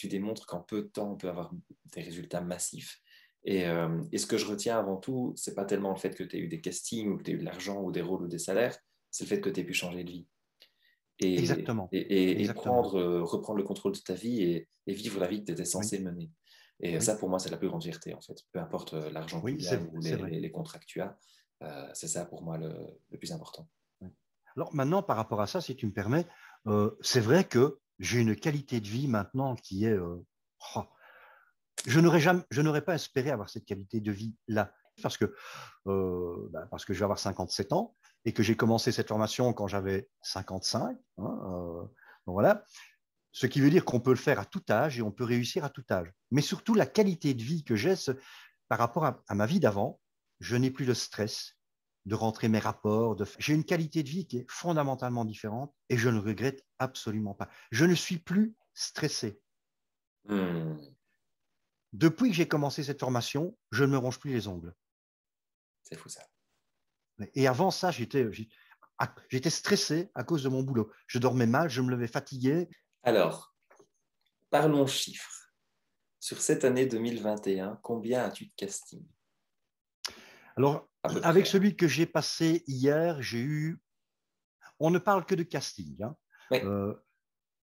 tu démontres qu'en peu de temps, on peut avoir des résultats massifs. Euh, et, ce que je retiens avant tout, c'est pas tellement le fait que tu aies eu des castings ou que tu aies eu de l'argent ou des rôles ou des salaires, c'est le fait que tu aies pu changer de vie. Et, Exactement. Et, euh, reprendre le contrôle de ta vie et, vivre la vie que tu étais censé mener. Et ça, pour moi, c'est la plus grande fierté, en fait. Peu importe euh, l'argent que tu les, les, les, contrats que tu as, c'est ça, pour moi, le, plus important. Alors maintenant, par rapport à ça, si tu me permets, c'est vrai que j'ai une qualité de vie maintenant qui est... Euh, oh, je n'aurais jamais, je n'aurais pas espéré avoir cette qualité de vie là, parce que euh, bah, parce que je vais avoir 57 ans et que j'ai commencé cette formation quand j'avais 55. Hein, euh, voilà, ce qui veut dire qu'on peut le faire à tout âge et on peut réussir à tout âge. Mais surtout la qualité de vie que j'ai par rapport à, à ma vie d'avant, je n'ai plus de stress, de rentrer mes rapports. J'ai une qualité de vie qui est fondamentalement différente et je ne regrette absolument pas. Je ne suis plus stressé. Hmm. Depuis que j'ai commencé cette formation, je ne me ronge plus les ongles. C'est fou ça. Et avant ça, j'étais, ah, j'étais stressé à cause de mon boulot. Je dormais mal, je me levais fatigué. Alors, parlons chiffres. Sur cette année 2021, combien as-tu de castings alors, avec celui que j'ai passé hier, j'ai eu. On ne parle que de casting. Hein. Euh,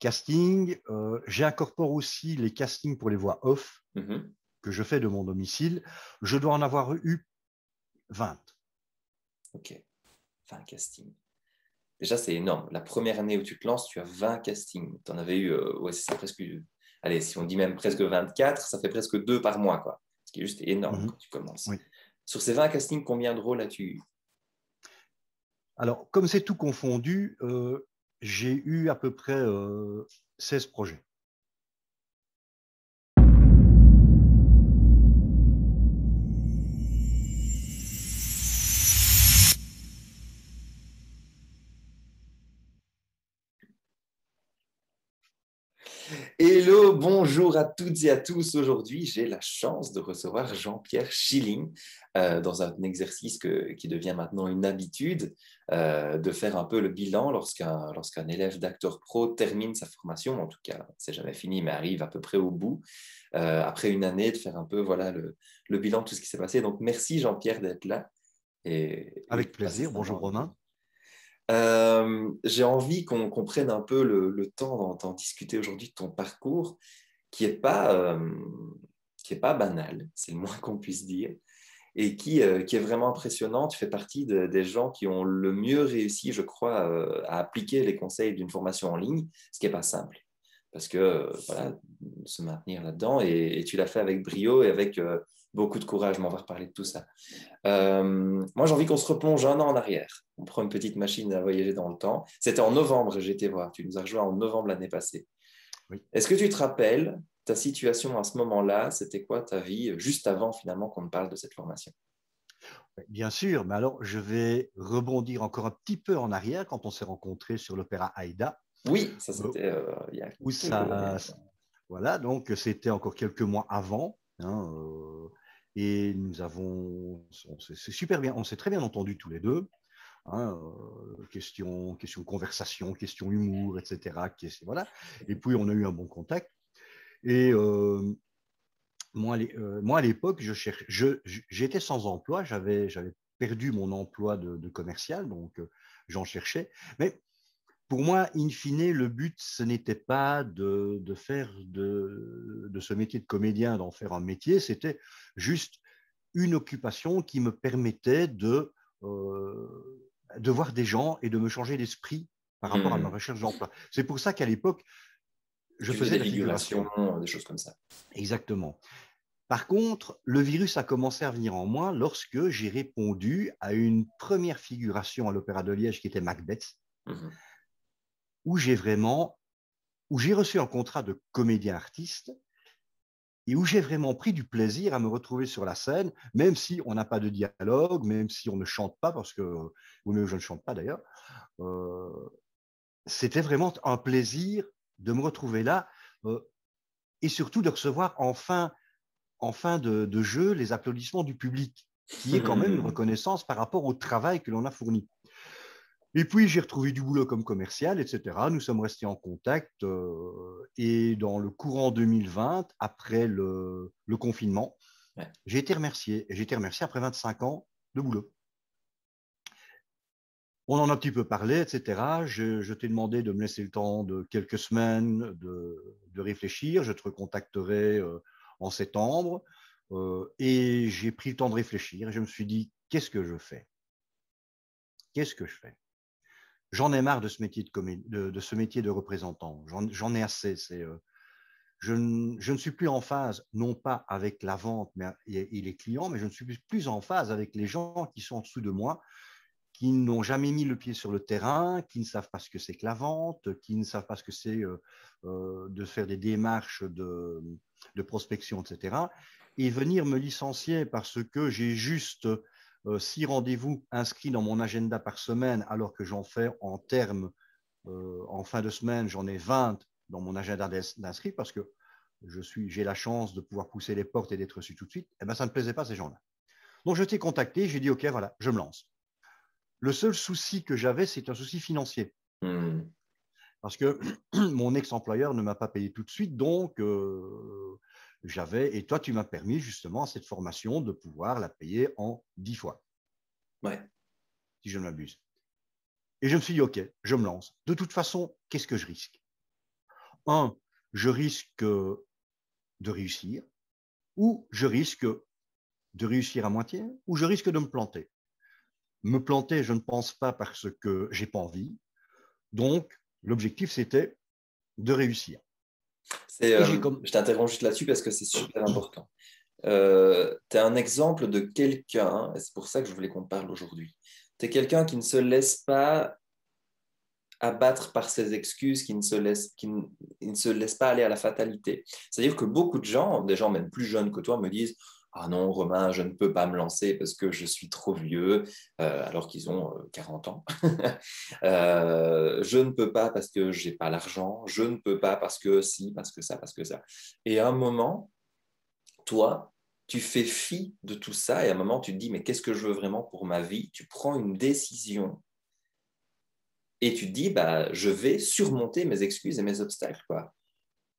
casting, euh, j'incorpore aussi les castings pour les voix off mm-hmm. que je fais de mon domicile. Je dois en avoir eu 20. Ok, 20 castings. Déjà, c'est énorme. La première année où tu te lances, tu as 20 castings. Tu en avais eu, euh, ouais, c'est presque, allez, si on dit même presque 24, ça fait presque deux par mois, quoi. Ce qui est juste énorme mm-hmm. quand tu commences. Oui. Sur ces 20 castings, combien de rôles as-tu eu Alors, comme c'est tout confondu, euh, j'ai eu à peu près 16 euh, projets. Hello, bonjour à toutes et à tous. Aujourd'hui, j'ai la chance de recevoir Jean-Pierre Schilling euh, dans un exercice qui devient maintenant une habitude euh, de faire un peu le bilan lorsqu'un élève d'acteur pro termine sa formation. En tout cas, c'est jamais fini, mais arrive à peu près au bout euh, après une année de faire un peu voilà le, bilan de tout ce qui s'est passé. Donc merci Jean-Pierre d'être là. Et, Avec plaisir. Bonjour Romain. Euh, j'ai envie qu'on prenne un peu le, temps d'en discuter aujourd'hui de ton parcours, qui n'est pas, euh, qui pas banal, c'est le moins qu'on puisse dire, et qui, euh, qui, est vraiment impressionnant. Tu fais partie des gens qui ont le mieux réussi, je crois, à appliquer les conseils d'une formation en ligne, ce qui n'est pas simple. Parce que, voilà, se maintenir là-dedans, et, tu l'as fait avec brio et avec beaucoup de courage, mais on va reparler de tout ça. Euh, moi, j'ai envie qu'on se replonge un an en arrière. On prend une petite machine à voyager dans le temps. C'était en novembre, j'étais voir. Tu nous as rejoint en novembre l'année passée. Oui. Est-ce que tu te rappelles ta situation à ce moment-là C'était quoi ta vie euh, juste avant finalement qu'on parle de cette formation Bien sûr, mais alors je vais rebondir encore un petit peu en arrière quand on s'est rencontrés sur l'opéra Aïda. Oui, ça c'était euh, il y a où ça, Voilà, donc c'était encore quelques mois avant. Hein, et nous avons, c'est super bien, on s'est très bien entendus tous les deux. Hein, euh, question, question conversation, question humour, etc. voilà. Et puis on a eu un bon contact. Et euh, euh, moi, à l'époque, je j'étais sans emploi, j'avais, j'avais perdu mon emploi de, de commercial, donc j'en cherchais. Mais pour moi, in fine, le but, ce n'était pas de, faire de, ce métier de comédien, d'en faire un métier, c'était juste une occupation qui me permettait de, euh, voir des gens et de me changer d'esprit par rapport à ma mmh. recherche d'emploi. C'est pour ça qu'à l'époque, je faisais des figurations, des choses comme ça. Exactement. Par contre, le virus a commencé à venir en moi lorsque j'ai répondu à une première figuration à l'Opéra de Liège qui était Macbeth. Mmh où j'ai vraiment, où j'ai reçu un contrat de comédien artiste et où j'ai vraiment pris du plaisir à me retrouver sur la scène, même si on n'a pas de dialogue, même si on ne chante pas, parce que, ou je ne chante pas d'ailleurs. Euh, c'était vraiment un plaisir de me retrouver là euh, et surtout de recevoir enfin, en fin de jeu les applaudissements du public, qui est quand même une mmh. reconnaissance par rapport au travail que l'on a fourni. Et puis j'ai retrouvé du boulot comme commercial, etc. Nous sommes restés en contact euh, et dans le courant 2020, après le, confinement, j'ai été remercié. Et j'ai été remercié après 25 ans de boulot. On en a un petit peu parlé, etc. Je, t'ai demandé de me laisser le temps de quelques semaines de, réfléchir. Je te recontacterai euh, en septembre. Euh, et j'ai pris le temps de réfléchir. je me suis dit, qu'est-ce que je fais Qu'est-ce que je fais j'en ai marre de ce métier de, représentant. J'en ai assez. Euh, je, ne, suis plus en phase, non pas avec la vente mais, et, les clients, mais je ne suis plus en phase avec les gens qui sont en dessous de moi, qui n'ont jamais mis le pied sur le terrain, qui ne savent pas ce que c'est que la vente, qui ne savent pas ce que c'est euh, euh, de faire des démarches de, de, prospection, etc. Et venir me licencier parce que j'ai juste euh, six rendez-vous inscrits dans mon agenda par semaine, alors que j'en fais en termes, euh, en fin de semaine, j'en ai 20 dans mon agenda d'inscrit, parce que je suis, j'ai la chance de pouvoir pousser les portes et d'être reçu tout de suite, et eh ben, ça ne plaisait pas à ces gens-là. Donc je t'ai contacté, j'ai dit, OK, voilà, je me lance. Le seul souci que j'avais, c'est un souci financier. Hmm. Parce que mon ex-employeur ne m'a pas payé tout de suite, donc euh, j'avais, et toi, tu m'as permis justement cette formation de pouvoir la payer en dix fois. Ouais. Si je ne m'abuse. Et je me suis dit, OK, je me lance. De toute façon, qu'est-ce que je risque Un, je risque de réussir, ou je risque de réussir à moitié, ou je risque de me planter. Me planter, je ne pense pas parce que j'ai pas envie. Donc, l'objectif, c'était de réussir. Euh, je t'interromps juste là-dessus parce que c'est super important. Euh, tu es un exemple de quelqu'un, et c'est pour ça que je voulais qu'on parle aujourd'hui. Tu es quelqu'un qui ne se laisse pas abattre par ses excuses, qui ne se laisse, ne se laisse pas aller à la fatalité. C'est-à-dire que beaucoup de gens, des gens même plus jeunes que toi, me disent ah non, Romain, je ne peux pas me lancer parce que je suis trop vieux, euh, alors qu'ils ont 40 euh, ans. Euh, je ne peux pas parce que j'ai pas l'argent. Je ne peux pas parce que si, parce que ça, parce que ça. Et à un moment, toi, tu fais fi de tout ça et à un moment, tu te dis, mais qu'est-ce que je veux vraiment pour ma vie Tu prends une décision et tu te dis, bah, je vais surmonter mes excuses et mes obstacles. Quoi.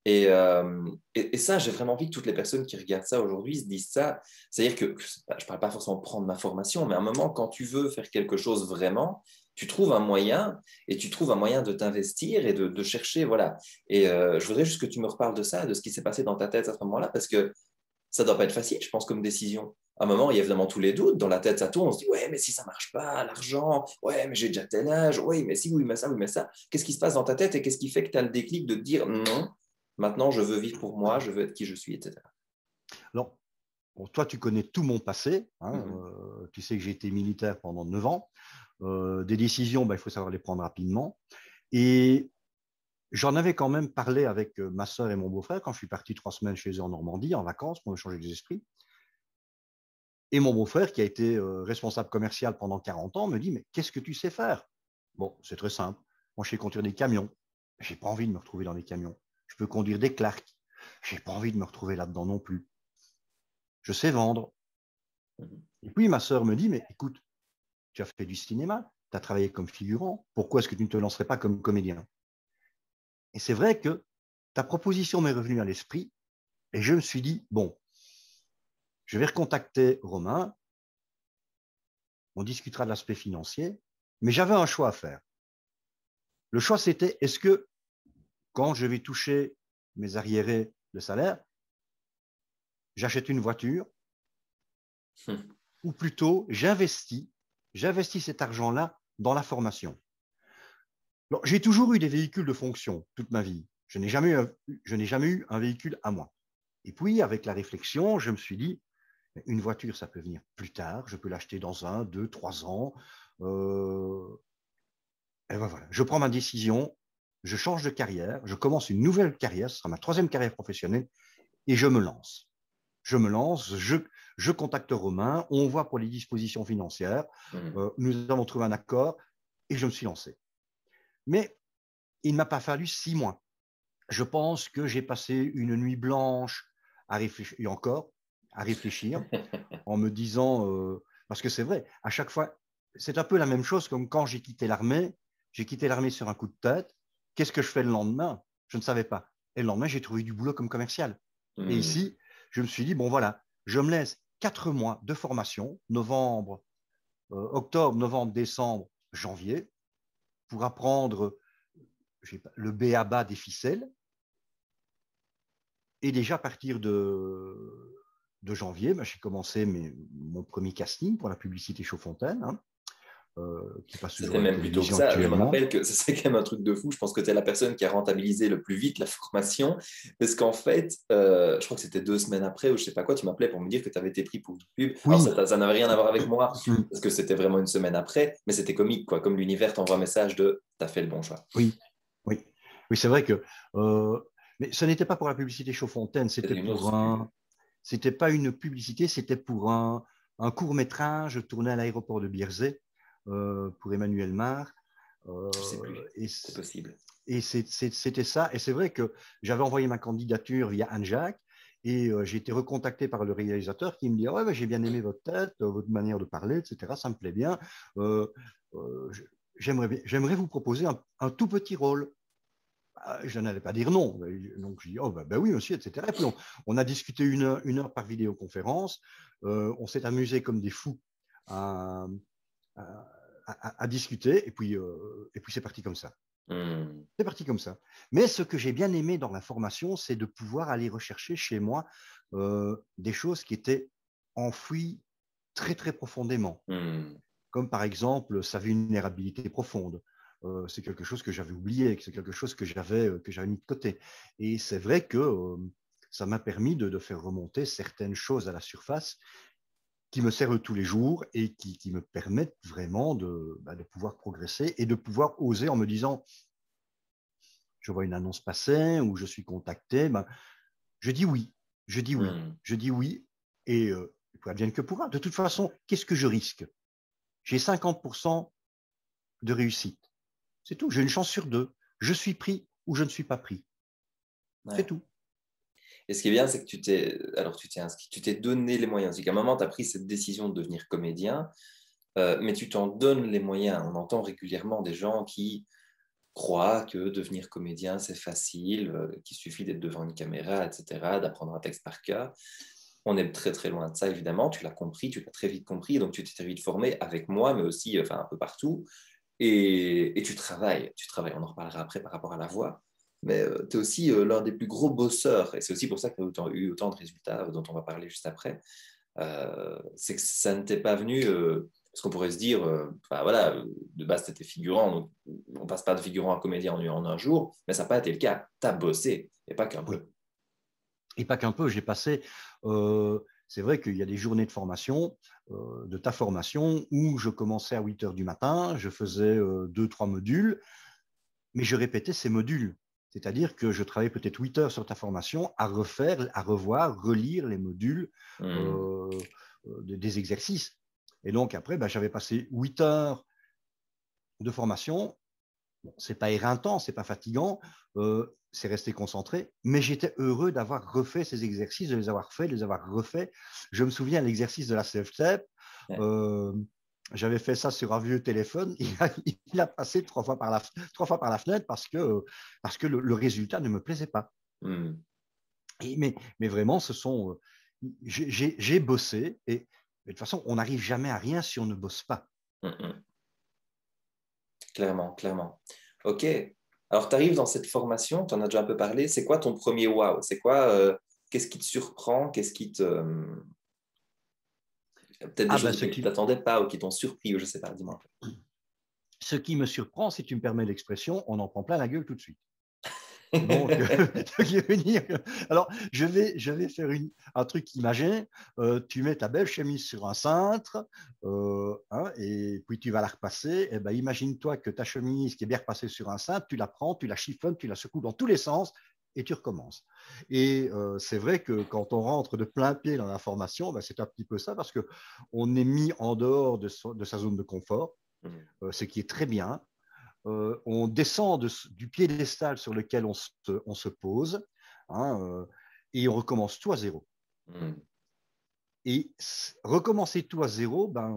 Euh, et, et, ça, j'ai vraiment envie que toutes les personnes qui regardent ça aujourd'hui se disent ça. C'est-à-dire que, je ne parle pas forcément de prendre ma formation, mais à un moment, quand tu veux faire quelque chose vraiment, tu trouves un moyen et tu trouves un moyen de t'investir et de, chercher. Voilà. Et euh, je voudrais juste que tu me reparles de ça, de ce qui s'est passé dans ta tête à ce moment-là, parce que ça ne doit pas être facile, je pense, comme décision. À un moment, il y a évidemment tous les doutes. Dans la tête, ça tourne. On se dit, ouais, mais si ça ne marche pas, l'argent, ouais, mais j'ai déjà tel âge, ouais mais si, oui, mais ça, oui, mais ça. Qu'est-ce qui se passe dans ta tête et qu'est-ce qui fait que tu as le déclic de dire, non, Maintenant, je veux vivre pour moi, je veux être qui je suis, etc. Alors, toi, tu connais tout mon passé. Hein, mhm. euh, tu sais que j'ai été militaire pendant 9 ans. Euh, des décisions, bah, il faut savoir les prendre rapidement. Et j'en avais quand même parlé avec euh, ma soeur et mon beau-frère quand je suis parti trois semaines chez eux en Normandie, en vacances, pour me changer les esprits. Et mon beau-frère, qui a été responsable commercial pendant 40 ans, me dit Mais qu'est-ce que tu sais faire Bon, c'est très simple. Moi, je sais conduire des camions. J'ai pas envie de me retrouver dans des camions je peux conduire des Clark. J'ai pas envie de me retrouver là-dedans non plus. Je sais vendre. Et puis ma sœur me dit, mais écoute, tu as fait du cinéma, tu as travaillé comme figurant, pourquoi est-ce que tu ne te lancerais pas comme comédien Et c'est vrai que ta proposition m'est revenue à l'esprit et je me suis dit, bon, je vais recontacter Romain, on discutera de l'aspect financier, mais j'avais un choix à faire. Le choix, c'était est-ce que quand je vais toucher mes arriérés de salaire, j'achète une voiture, hmm. ou plutôt j'investis, j'investis cet argent-là dans la formation. J'ai toujours eu des véhicules de fonction toute ma vie. Je n'ai jamais, eu, jamais eu un véhicule à moi. Et puis, avec la réflexion, je me suis dit, une voiture, ça peut venir plus tard, je peux l'acheter dans un, deux, trois ans. Euh, et ben voilà, je prends ma décision je change de carrière, je commence une nouvelle carrière, ce sera ma troisième carrière professionnelle, et je me lance. Je me lance, je, je contacte Romain, on voit pour les dispositions financières, mhm. euh, nous avons trouvé un accord, et je me suis lancé. Mais il ne m'a pas fallu six mois. Je pense que j'ai passé une nuit blanche à réfléchir, et encore, à réfléchir, en me disant, euh, parce que c'est vrai, à chaque fois, c'est un peu la même chose comme quand j'ai quitté l'armée, j'ai quitté l'armée sur un coup de tête, Qu'est-ce que je fais le lendemain Je ne savais pas. Et le lendemain, j'ai trouvé du boulot comme commercial. Et mmh. ici, je me suis dit, bon voilà, je me laisse quatre mois de formation, novembre, euh, octobre, novembre, décembre, janvier, pour apprendre pas, le bas des ficelles. Et déjà à partir de, janvier, ben, j'ai commencé mon premier casting pour la publicité Chaudfontaine. Hein euh, même plutôt que ça. Je me rappelle que c'est quand même un truc de fou. Je pense que tu es la personne qui a rentabilisé le plus vite la formation. Parce qu'en fait, euh, je crois que c'était deux semaines après ou je sais pas quoi, tu m'appelais pour me dire que tu avais été pris pour une pub. ça n'avait rien à voir avec moi mm. parce que c'était vraiment une semaine après. Mais c'était comique, quoi. Comme l'univers t'envoie un message de tu as fait le bon choix. Oui, oui. Oui, c'est vrai que. Euh, mais ce n'était pas pour la publicité Fontaine, c'était pour un. C'était pas une publicité, c'était pour un, un court métrage tourné à l'aéroport de Bierzé. Euh, pour Emmanuel Mar. Je euh, C'est possible. Et c'était ça. Et c'est vrai que j'avais envoyé ma candidature via Anne-Jacques. Et euh, j'ai été recontacté par le réalisateur qui me dit Ouais, bah, j'ai bien aimé votre tête, votre manière de parler, etc. Ça me plaît bien. J'aimerais vous proposer un, tout petit rôle. Ah, je n'allais pas dire non. Donc, je dis oh, bah, bah oui, monsieur, etc. Et puis, on, a discuté une heure, par vidéoconférence. on s'est amusé comme des fous à, à, discuter, et puis, euh, et puis c'est parti comme ça. Mmh. C'est parti comme ça. Mais ce que j'ai bien aimé dans la formation, c'est de pouvoir aller rechercher chez moi euh, des choses qui étaient enfouies très très profondément. Mmh. Comme par exemple sa vulnérabilité profonde. Euh, c'est quelque chose que j'avais oublié, c'est quelque chose que j'avais que j'avais mis de côté. Et c'est vrai que ça m'a permis de, de, faire remonter certaines choses à la surface qui me servent tous les jours et qui, me permettent vraiment bah, de, pouvoir progresser et de pouvoir oser en me disant, je vois une annonce passer ou je suis contacté, ben, je dis oui, je dis oui, hmm. je dis oui, et il euh, bien que pourra. De toute façon, qu'est-ce que je risque J'ai 50% de réussite. C'est tout, j'ai une chance sur deux. Je suis pris ou je ne suis pas pris. C'est tout. Et ce qui est bien, c'est que tu t'es, alors tu t'es tu t'es donné les moyens. C'est qu'à un moment, tu as pris cette décision de devenir comédien, euh, mais tu t'en donnes les moyens. On entend régulièrement des gens qui croient que devenir comédien, c'est facile, euh, qu'il suffit d'être devant une caméra, etc., d'apprendre un texte par cœur. On est très très loin de ça, évidemment. Tu l'as compris, tu l'as très vite compris, donc tu t'es très vite formé avec moi, mais aussi euh, enfin, un peu partout. Et, et, tu travailles, tu travailles. On en reparlera après par rapport à la voix mais euh, tu es aussi euh, l'un des plus gros bosseurs. Et c'est aussi pour ça que tu as eu autant de résultats euh, dont on va parler juste après. c'est que ça ne t'est pas venu, ce parce qu'on pourrait se dire, bah, voilà, de base, tu étais figurant, donc on passe pas de figurant à comédien en, un jour, mais ça n'a pas été le cas. Tu as bossé, et pas qu'un peu. Et pas qu'un peu, j'ai passé c'est vrai qu'il y a des journées de formation, de ta formation, où je commençais à 8 h du matin, je faisais 2-3 modules, mais je répétais ces modules. C'est-à-dire que je travaillais peut-être 8 heures sur ta formation à refaire, à revoir, relire les modules mmh. euh, euh, des exercices. Et donc après, ben, j'avais passé 8 heures de formation. Ce n'est pas éreintant, ce n'est pas fatigant, euh, c'est rester concentré, mais j'étais heureux d'avoir refait ces exercices, de les avoir faits, de les avoir refaits. Je me souviens de l'exercice de la self-step. J'avais fait ça sur un vieux téléphone. Il a, passé trois fois par la, trois fois par la fenêtre parce que, parce que le, résultat ne me plaisait pas. Hmm. mais, mais vraiment, ce sont. Euh, j'ai bossé et, de toute façon, on n'arrive jamais à rien si on ne bosse pas. Hmm, hmm. Clairement, clairement. OK. Alors, tu arrives dans cette formation, tu en as déjà un peu parlé. C'est quoi ton premier wow C'est quoi euh, Qu'est-ce qui te surprend Qu'est-ce qui te. Euh, Peut-être des ah, choses bah, pas ou qui t'ont surpris ou je sais pas, dis-moi. Ce qui me surprend, si tu me permets l'expression, on en prend plein la gueule tout de suite. Donc, euh, alors, je vais, je vais faire un truc imagé. Euh, tu mets ta belle chemise sur un cintre euh, hein, et puis tu vas la repasser. Eh ben, imagine-toi que ta chemise qui est bien repassée sur un cintre, tu la prends, tu la chiffonnes, tu la secoues dans tous les sens et tu recommences. Et euh, c'est vrai que quand on rentre de plein pied dans la formation, ben, c'est un petit peu ça parce qu'on est mis en dehors de, sa zone de confort, mmh. euh, ce qui est très bien. Euh, on descend du piédestal sur lequel on se, pose hein, et on recommence tout à zéro. Mmh. Et recommencer tout à zéro, ben,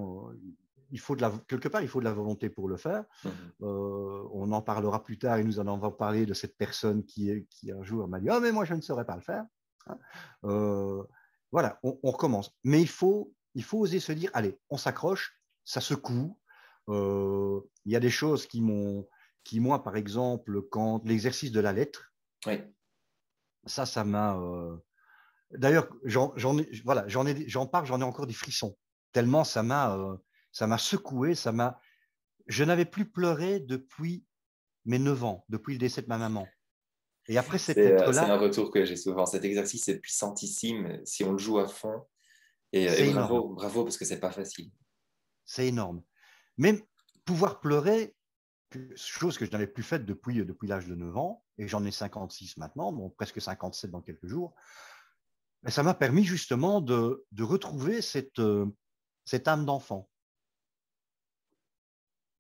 il faut de quelque part, il faut de la volonté pour le faire. Mmh euh, on en parlera plus tard et nous allons parler de cette personne qui, qui un jour m'a dit Ah, oh, mais moi, je ne saurais pas le faire. Hein. Euh, voilà, on, on, recommence. Mais il faut, il faut oser se dire Allez, on s'accroche, ça secoue. Euh, il y a des choses qui m'ont. Qui, moi, par exemple, quand l'exercice de la lettre, ça, ça m'a. Euh, d'ailleurs, j'en, voilà, j'en ai, j'en parle, j'en ai encore des frissons tellement ça m'a, ça m'a secoué, ça m'a. Je n'avais plus pleuré depuis mes 9 ans, depuis le décès de ma maman. Et après cet être euh, là C'est un retour que j'ai souvent. Cet exercice est puissantissime si on le joue à fond. Et, bravo, bravo, parce que c'est pas facile. C'est énorme. Mais pouvoir pleurer, chose que je n'avais plus faite depuis, euh, depuis l'âge de 9 ans, et j'en ai 56 maintenant, presque 57 dans quelques jours, ben, ça m'a permis justement de, de retrouver cette, euh, cette âme d'enfant.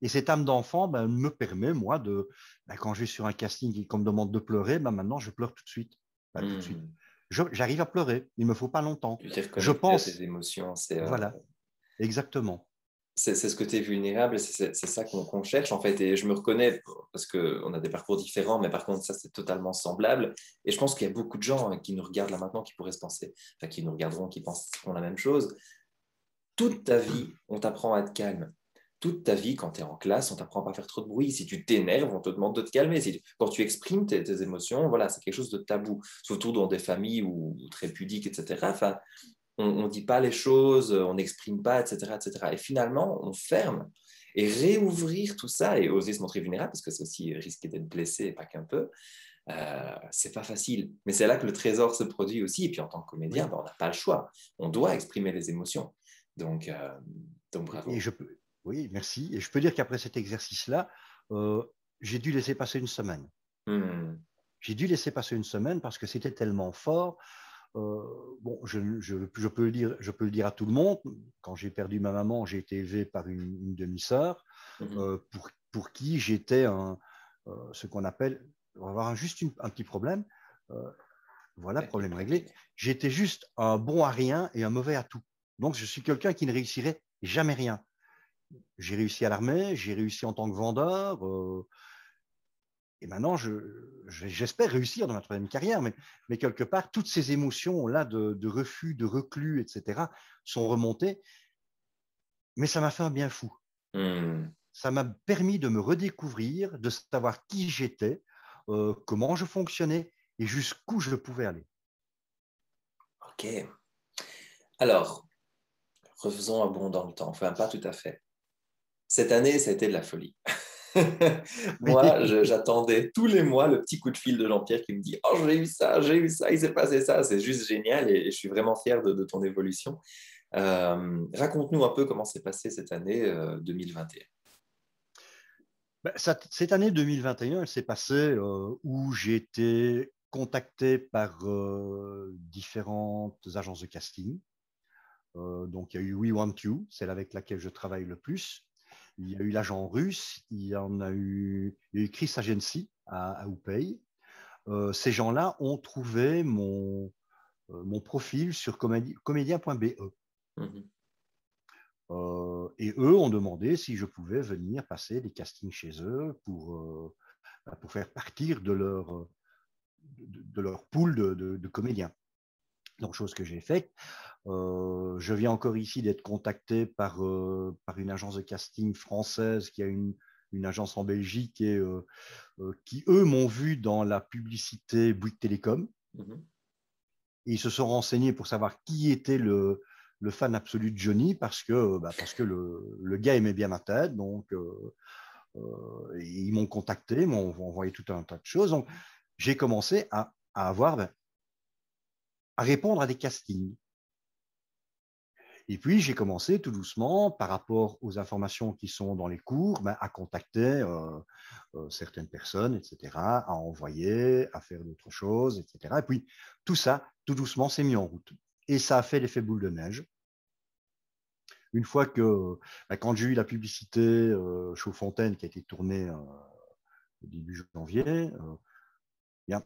Et cette âme d'enfant ben, me permet, moi, de, ben, quand je suis sur un casting et qu'on me demande de pleurer, ben, maintenant, je pleure tout de suite. tout de suite. Mmh. J'arrive à pleurer. Il me faut pas longtemps. Je pense. Ces émotions, c'est. Euh, voilà. Exactement. C'est ce que es vulnérable, c'est ça qu'on cherche en fait. Et je me reconnais parce qu'on a des parcours différents, mais par contre, ça c'est totalement semblable. Et je pense qu'il y a beaucoup de gens hein, qui nous regardent là maintenant qui pourraient se penser, enfin qui nous regarderont, qui penseront la même chose. Toute ta vie, on t'apprend à être calme toute ta vie, quand tu es en classe, on t'apprend pas à faire trop de bruit. Si tu t'énerves, on te demande de te calmer. quand tu exprimes tes, émotions, voilà, c'est quelque chose de tabou, surtout dans des familles ou très pudiques, etc. Enfin, on ne dit pas les choses, euh, on n'exprime pas, etc., etc. Et finalement, on ferme. Et réouvrir tout ça et oser se montrer vulnérable, parce que c'est aussi risquer d'être blessé, pas qu'un peu, euh, c'est pas facile. Mais c'est là que le trésor se produit aussi. Et puis en tant que comédien, ben, on n'a pas le choix. On doit exprimer les émotions. Donc, euh, donc bravo. Et je, oui, merci. Et je peux dire qu'après cet exercice-là, euh, j'ai dû laisser passer une semaine. Mmh. J'ai dû laisser passer une semaine parce que c'était tellement fort. Euh, bon, je, peux le dire, à tout le monde. Quand j'ai perdu ma maman, j'ai été élevé par une, demi-sœur mmh. euh, pour, qui j'étais ce qu'on appelle, on va avoir juste un petit problème. voilà, problème réglé. J'étais juste un bon à rien et un mauvais à tout. Donc, je suis quelqu'un qui ne réussirait jamais rien j'ai réussi à l'armée, j'ai réussi en tant que vendeur. Euh, et maintenant, j'espère je, réussir dans ma troisième carrière, mais, quelque part, toutes ces émotions-là de, refus, de reclus, etc., sont remontées. Mais ça m'a fait un bien fou. Hmm. Ça m'a permis de me redécouvrir, de savoir qui j'étais, euh, comment je fonctionnais et jusqu'où je pouvais aller. Ok. Alors, refaisons un bond dans le temps, enfin pas tout à fait. Cette année, ça a été de la folie. Moi, j'attendais tous les mois le petit coup de fil de Jean-Pierre qui me dit Oh, j'ai eu ça, j'ai eu ça, il s'est passé ça. C'est juste génial et, je suis vraiment fier de, ton évolution. Euh, raconte-nous un peu comment s'est passé cette année 2021. Euh, bah, cette année 2021, elle s'est passée euh, où j'ai été contacté par différentes agences de casting. donc, il y a eu We Want You, celle avec laquelle je travaille le plus. Il y a eu l'agent russe, il y en a eu, il Chris Agency à, à euh, ces gens-là ont trouvé mon, euh, mon profil sur comédien.be. Mm-hmm. Euh, et eux ont demandé si je pouvais venir passer des castings chez eux pour, bah, pour faire partir de leur, de, leur pool de comédiens donc chose que j'ai faite. je viens encore ici d'être contacté par, par une agence de casting française qui a une, une agence en Belgique et qui, eux, m'ont vu dans la publicité Bouygues Télécom. Mmh ils se sont renseignés pour savoir qui était le, le fan absolu de Johnny parce que, bah, parce que le, le, gars aimait bien ma tête. Donc, ils m'ont contacté, m'ont envoyé tout un tas de choses. Donc, j'ai commencé à, à avoir ben, à répondre à des castings. Et puis, j'ai commencé tout doucement, par rapport aux informations qui sont dans les cours, ben, à contacter euh, euh, certaines personnes, etc., à envoyer, à faire d'autres choses, etc. Et puis, tout ça, tout doucement, s'est mis en route. Et ça a fait l'effet boule de neige. Une fois que, ben, quand j'ai eu la publicité euh, fontaine qui a été tournée au euh, début janvier, bien,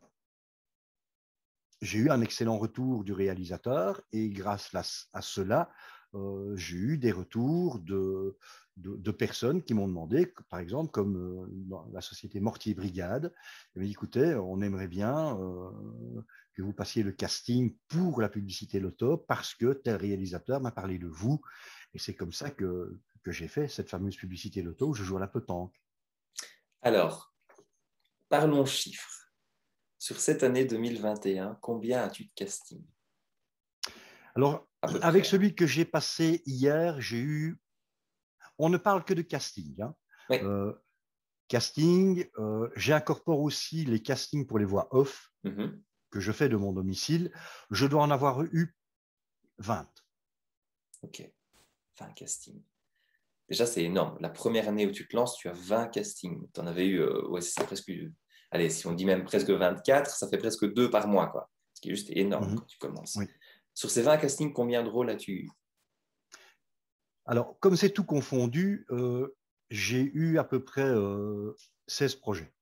j'ai eu un excellent retour du réalisateur et grâce à cela, euh, j'ai eu des retours de, personnes qui m'ont demandé, par exemple, comme euh, la société Mortier Brigade, ils m'ont dit, écoutez, on aimerait bien euh, que vous passiez le casting pour la publicité Loto parce que tel réalisateur m'a parlé de vous. Et c'est comme ça que, que j'ai fait cette fameuse publicité Loto où je joue à la petanque. Alors, parlons chiffres. Sur cette année 2021, combien as-tu de casting Alors, avec celui que j'ai passé hier, j'ai eu. On ne parle que de casting. Hein. Euh, casting, euh, j'incorpore aussi les castings pour les voix off mm-hmm. que je fais de mon domicile. Je dois en avoir eu 20. Ok, 20 castings. Déjà, c'est énorme. La première année où tu te lances, tu as 20 castings. Tu en avais eu, euh, ouais, c'est presque allez, si on dit même presque 24, ça fait presque deux par mois, quoi. Ce qui est juste énorme mhm. quand tu commences. Sur ces 20 castings, combien de rôles as-tu eu Alors, comme c'est tout confondu, euh, j'ai eu à peu près 16 euh, projets.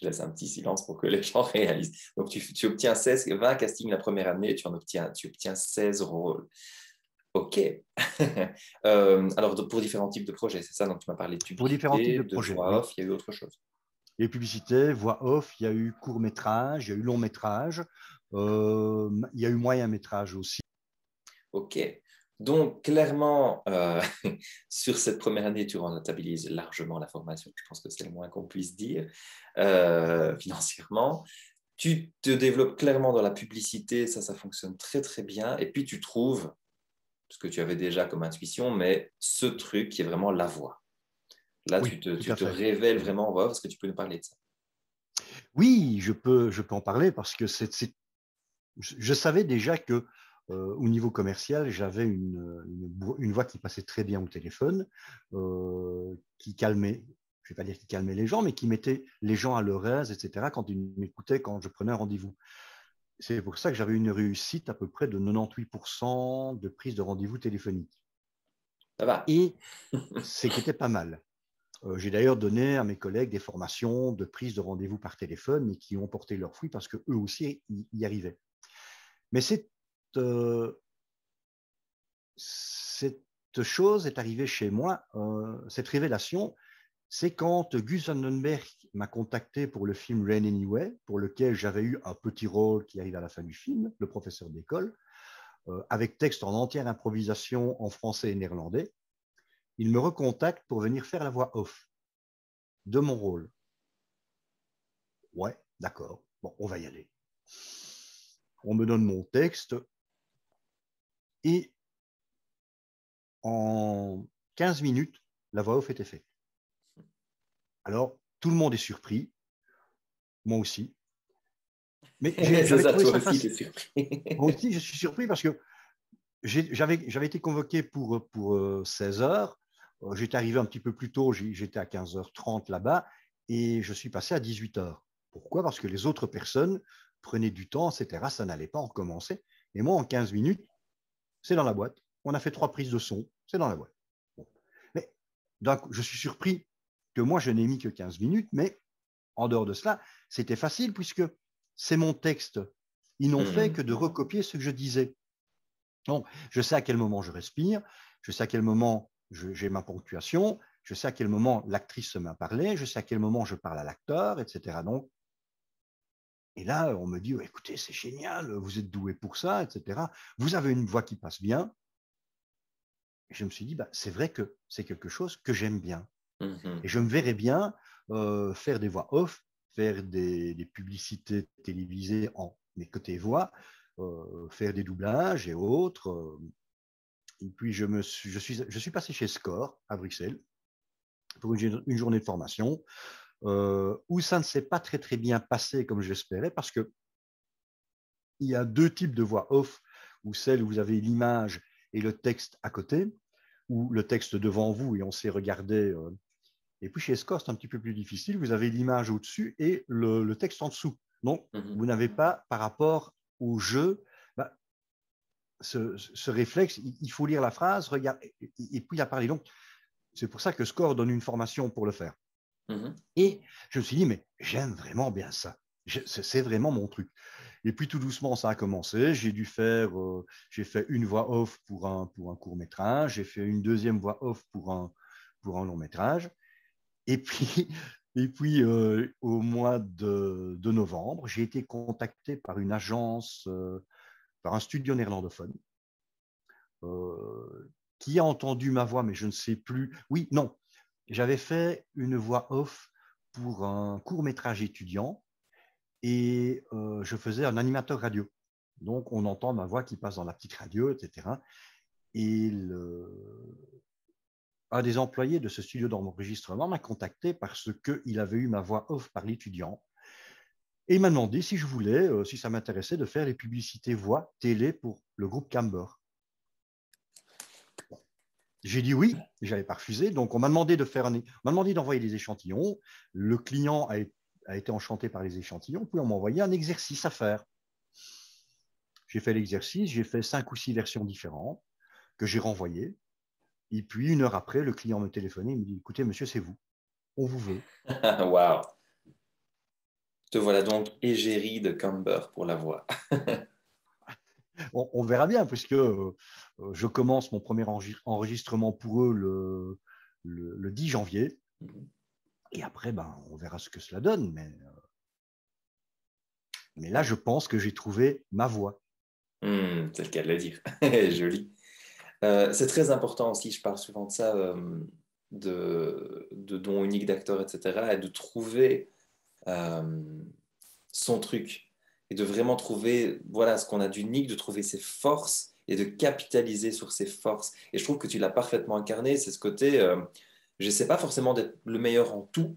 Je laisse un petit silence pour que les gens réalisent. Donc, tu, obtiens 16, 20 castings la première année et tu, en obtiens, tu obtiens 16 rôles. Ok. Euh, alors, pour différents types de projets, c'est ça dont tu m'as parlé de pour différents types de, projets, voix off, il y a eu autre chose. Il publicités, publicité, voix off, il y a eu court métrage, il y a eu long métrage, euh, il y a eu moyen métrage aussi. Ok. Donc, clairement, euh, sur cette première année, tu rentabilises largement la formation. Je pense que c'est le moins qu'on puisse dire financièrement tu te développes clairement dans la publicité, ça, ça fonctionne très très bien. Et puis tu trouves ce que tu avais déjà comme intuition, mais ce truc qui est vraiment la voix. Là, tu te, révèles vraiment en voix est-ce que tu peux nous parler de ça. Oui, je peux, je peux en parler parce que je savais déjà que euh, au niveau commercial, j'avais une, voix qui passait très bien au téléphone, euh, qui calmait, je ne vais pas dire qui calmait les gens, mais qui mettait les gens à leur aise, etc., quand ils m'écoutaient, quand je prenais un rendez-vous c'est pour ça que j'avais une réussite à peu près de 98% de prise de rendez-vous téléphonique. Ça va. Et c'était pas mal. Euh, j'ai d'ailleurs donné à mes collègues des formations de prise de rendez-vous par téléphone et qui ont porté leurs fruits parce qu'eux aussi y, arrivaient. Mais euh, cette, chose est arrivée chez moi, euh, cette révélation, c'est quand Gus Vandenberg m'a contacté pour le film Rain Anyway, pour lequel j'avais eu un petit rôle qui arrive à la fin du film, le professeur d'école, euh, avec texte en entière improvisation en français et néerlandais. Il me recontacte pour venir faire la voix off de mon rôle. Ouais, d'accord, bon, on va y aller. On me donne mon texte et en 15 minutes, la voix off était faite. Alors, tout le monde est surpris, moi aussi. Mais je suis surpris parce que j'avais été convoqué pour, pour 16 euh, heures. Euh, j'étais arrivé un petit peu plus tôt, j'étais à 15h30 là-bas et je suis passé à 18h. Pourquoi Parce que les autres personnes prenaient du temps, etc. Ça n'allait pas, recommencer. Et moi, en 15 minutes, c'est dans la boîte. On a fait trois prises de son, c'est dans la boîte. Mais donc, je suis surpris que moi je n'ai mis que 15 minutes, mais en dehors de cela, c'était facile puisque c'est mon texte. Ils n'ont hmm. fait que de recopier ce que je disais. Donc, je sais à quel moment je respire, je sais à quel moment j'ai ma ponctuation, je sais à quel moment l'actrice m'a parlé, je sais à quel moment je parle à l'acteur, etc. Donc, et là, on me dit, écoutez, c'est génial, vous êtes doué pour ça, etc. Vous avez une voix qui passe bien. je me suis dit, bah, c'est vrai que c'est quelque chose que j'aime bien. Mhm. Et je me verrais bien euh, faire des voix off, faire des, publicités télévisées en mes côtés voix, euh, faire des doublages et autres. Euh. Et puis je, me suis, je, suis, je suis passé chez Score à Bruxelles pour une, journée de formation où ça ne s'est pas très très bien passé comme j'espérais parce que il y a deux types de voix off ou celle où vous avez l'image et le texte à côté, ou le texte devant vous et on s'est regardé et puis chez Score, c'est un petit peu plus difficile. Vous avez l'image au-dessus et le, texte en dessous. Donc, mhm. vous n'avez pas, par rapport au jeu, bah, ce, réflexe. Il, faut lire la phrase, regarder, et, puis la parler. Donc, c'est pour ça que SCORE donne une formation pour le faire. Mhm. Et je me suis dit, mais j'aime vraiment bien ça. C'est vraiment mon truc. Et puis tout doucement, ça a commencé. J'ai dû faire, euh, j'ai fait une voix off pour un, pour un court métrage, j'ai fait une deuxième voix off pour pour un long métrage. Et puis, et puis euh, au mois de, novembre, j'ai été contacté par une agence, euh, par un studio néerlandophone, euh, qui a entendu ma voix, mais je ne sais plus. Oui, non, j'avais fait une voix off pour un court métrage étudiant et je faisais un animateur radio. Donc, on entend ma voix qui passe dans la petite radio, etc. Et un des employés de ce studio d'enregistrement m'a contacté parce qu'il avait eu ma voix off par l'étudiant. Et il m'a demandé si je voulais, euh, si ça m'intéressait, de faire les publicités voix télé pour le groupe Camber. J'ai dit oui, n'avais pas refusé. Donc on m'a demandé de faire, d'envoyer des échantillons. Le client a, été enchanté par les échantillons, puis on m'a envoyé un exercice à faire. J'ai fait l'exercice, j'ai fait cinq ou six versions différentes que j'ai renvoyées. Et puis, une heure après, le client me téléphonait et me dit Écoutez, monsieur, c'est vous. On vous veut. Waouh Te voilà donc égérie de Camber pour la voix. on, verra bien, puisque euh, euh, je commence mon premier enregistrement pour eux le, 10 janvier. Mhm. Et après, ben, on verra ce que cela donne. Mais, euh, mais là, je pense que j'ai trouvé ma voix. Hmm, c'est le cas de le dire. Joli. Euh, c'est très important aussi, je parle souvent de ça, euh, de, don dons uniques d'acteurs, etc., et de trouver euh, son truc, et de vraiment trouver voilà, ce qu'on a d'unique, de trouver ses forces, et de capitaliser sur ses forces. Et je trouve que tu l'as parfaitement incarné, c'est ce côté, je ne sais pas forcément d'être le meilleur en tout,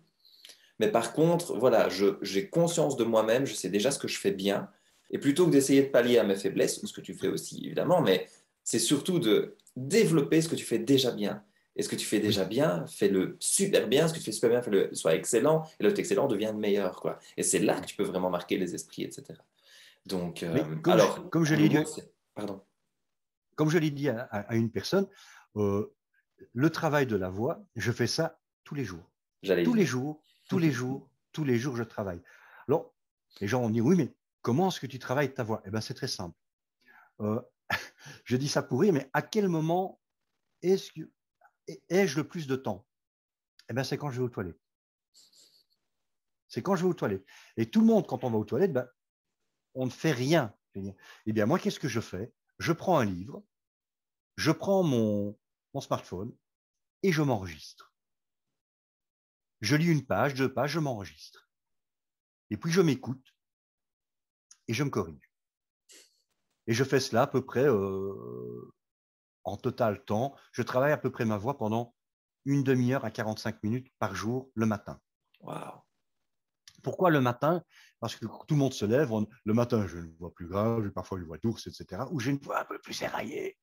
mais par contre, voilà, j'ai conscience de moi-même, je sais déjà ce que je fais bien, et plutôt que d'essayer de pallier à mes faiblesses, ce que tu fais aussi évidemment, mais c'est surtout de développer ce que tu fais déjà bien. Et ce que tu fais déjà bien, fais-le super bien. Ce que tu fais super bien, fais-le soit excellent. Et l'autre excellent devient le meilleur. Quoi. Et c'est là que tu peux vraiment marquer les esprits, etc. Donc, euh, comme alors, je, comme je l'ai dit, pardon. Comme je l'ai à, une personne, euh, le travail de la voix, je fais ça tous les jours. Tous les jours, tous les jours, tous les jours, je travaille. Alors, les gens ont dit oui, mais comment est-ce que tu travailles ta voix Eh bien, c'est très simple. Euh, je dis ça pour rire, mais à quel moment ai-je le plus de temps Eh bien, c'est quand je vais aux toilettes. C'est quand je vais aux toilettes. Et tout le monde, quand on va aux toilettes, ben, on ne fait rien. Eh bien, moi, qu'est-ce que je fais Je prends un livre, je prends mon smartphone et je m'enregistre. Je lis une page, deux pages, je m'enregistre. Et puis je m'écoute et je me corrige. Et je fais cela à peu près euh, en total temps. Je travaille à peu près ma voix pendant une demi-heure à 45 minutes par jour le matin. Pourquoi le matin Parce que tout le monde se lève. le matin, je ne vois plus grave, parfois une voix d'ours, etc. Ou j'ai une voix un peu plus éraillée.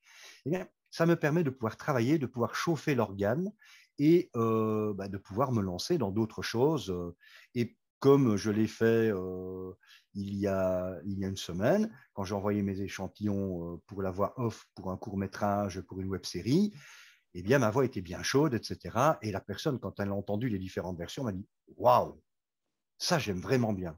Eh bien, ça me permet de pouvoir travailler, de pouvoir chauffer l'organe et euh, bah, de pouvoir me lancer dans d'autres choses. Euh, et comme je l'ai fait euh, il, y a, il y une semaine, quand j'ai envoyé mes échantillons euh, pour la voix off, pour un court métrage, pour une web série, eh bien, ma voix était bien chaude, etc. Et la personne, quand elle a entendu les différentes versions, m'a dit Waouh, ça, j'aime vraiment bien.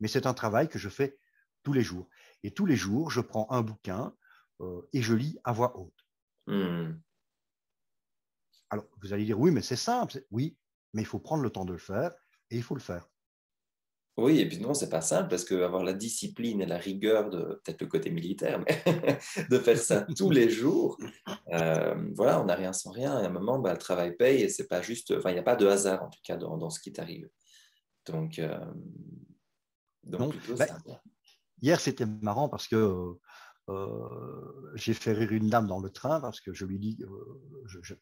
Mais c'est un travail que je fais tous les jours. Et tous les jours, je prends un bouquin euh, et je lis à voix haute. Hmm. Alors, vous allez dire Oui, mais c'est simple. Oui, mais il faut prendre le temps de le faire et il faut le faire. Oui, et puis non, c'est pas simple parce qu'avoir la discipline et la rigueur de peut-être le côté militaire, mais de faire ça tous les jours, euh, voilà, on n'a rien sans rien. Et à un moment, bah, le travail paye et c'est pas juste, il n'y a pas de hasard en tout cas dans, ce qui t'arrive. Donc, euh, donc, bah, hier c'était marrant parce que euh, j'ai fait rire une dame dans le train parce que je lui dis,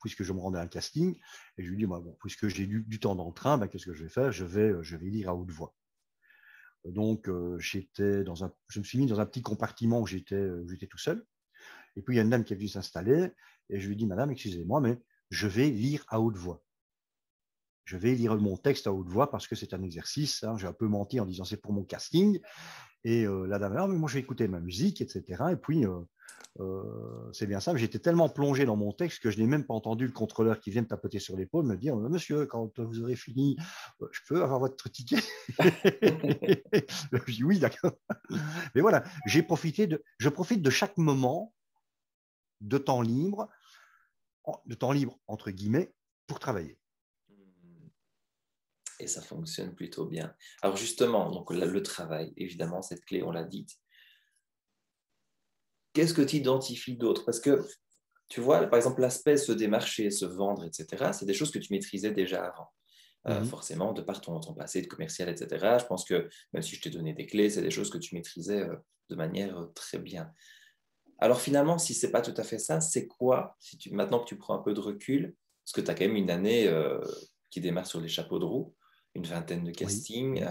puisque je me rendais à un casting, et je lui dis, moi, puisque j'ai du, du, temps dans le train, bah, qu'est-ce que je vais faire je vais, je vais lire à haute voix. Donc, euh, j'étais dans un, je me suis mis dans un petit compartiment où j'étais, euh, j'étais tout seul. Et puis, il y a une dame qui est venue s'installer et je lui dis, Madame, excusez-moi, mais je vais lire à haute voix. Je vais lire mon texte à haute voix parce que c'est un exercice. Hein. J'ai un peu menti en disant c'est pour mon casting. Et euh, la dame, ah, mais moi, je vais écouter ma musique, etc. Et puis, euh, c'est bien simple. J'étais tellement plongé dans mon texte que je n'ai même pas entendu le contrôleur qui vient me tapoter sur l'épaule me dire Monsieur, quand vous aurez fini, euh, je peux avoir votre ticket Je dis oui, d'accord. Mais voilà, j'ai profité de, je profite de chaque moment de temps libre, de temps libre entre guillemets, pour travailler. Et ça fonctionne plutôt bien. Alors justement, donc le travail, évidemment, cette clé, on l'a dit, qu'est-ce que tu identifies d'autre Parce que, tu vois, par exemple, l'aspect se démarcher, se vendre, etc., c'est des choses que tu maîtrisais déjà avant. Euh, mmh forcément, de par ton, passé de commercial, etc. Je pense que même si je t'ai donné des clés, c'est des choses que tu maîtrisais euh, de manière euh, très bien. Alors finalement, si ce n'est pas tout à fait ça, c'est quoi, maintenant que tu prends un peu de recul, parce que tu as quand même une année qui démarre sur les chapeaux de roue, une vingtaine de castings,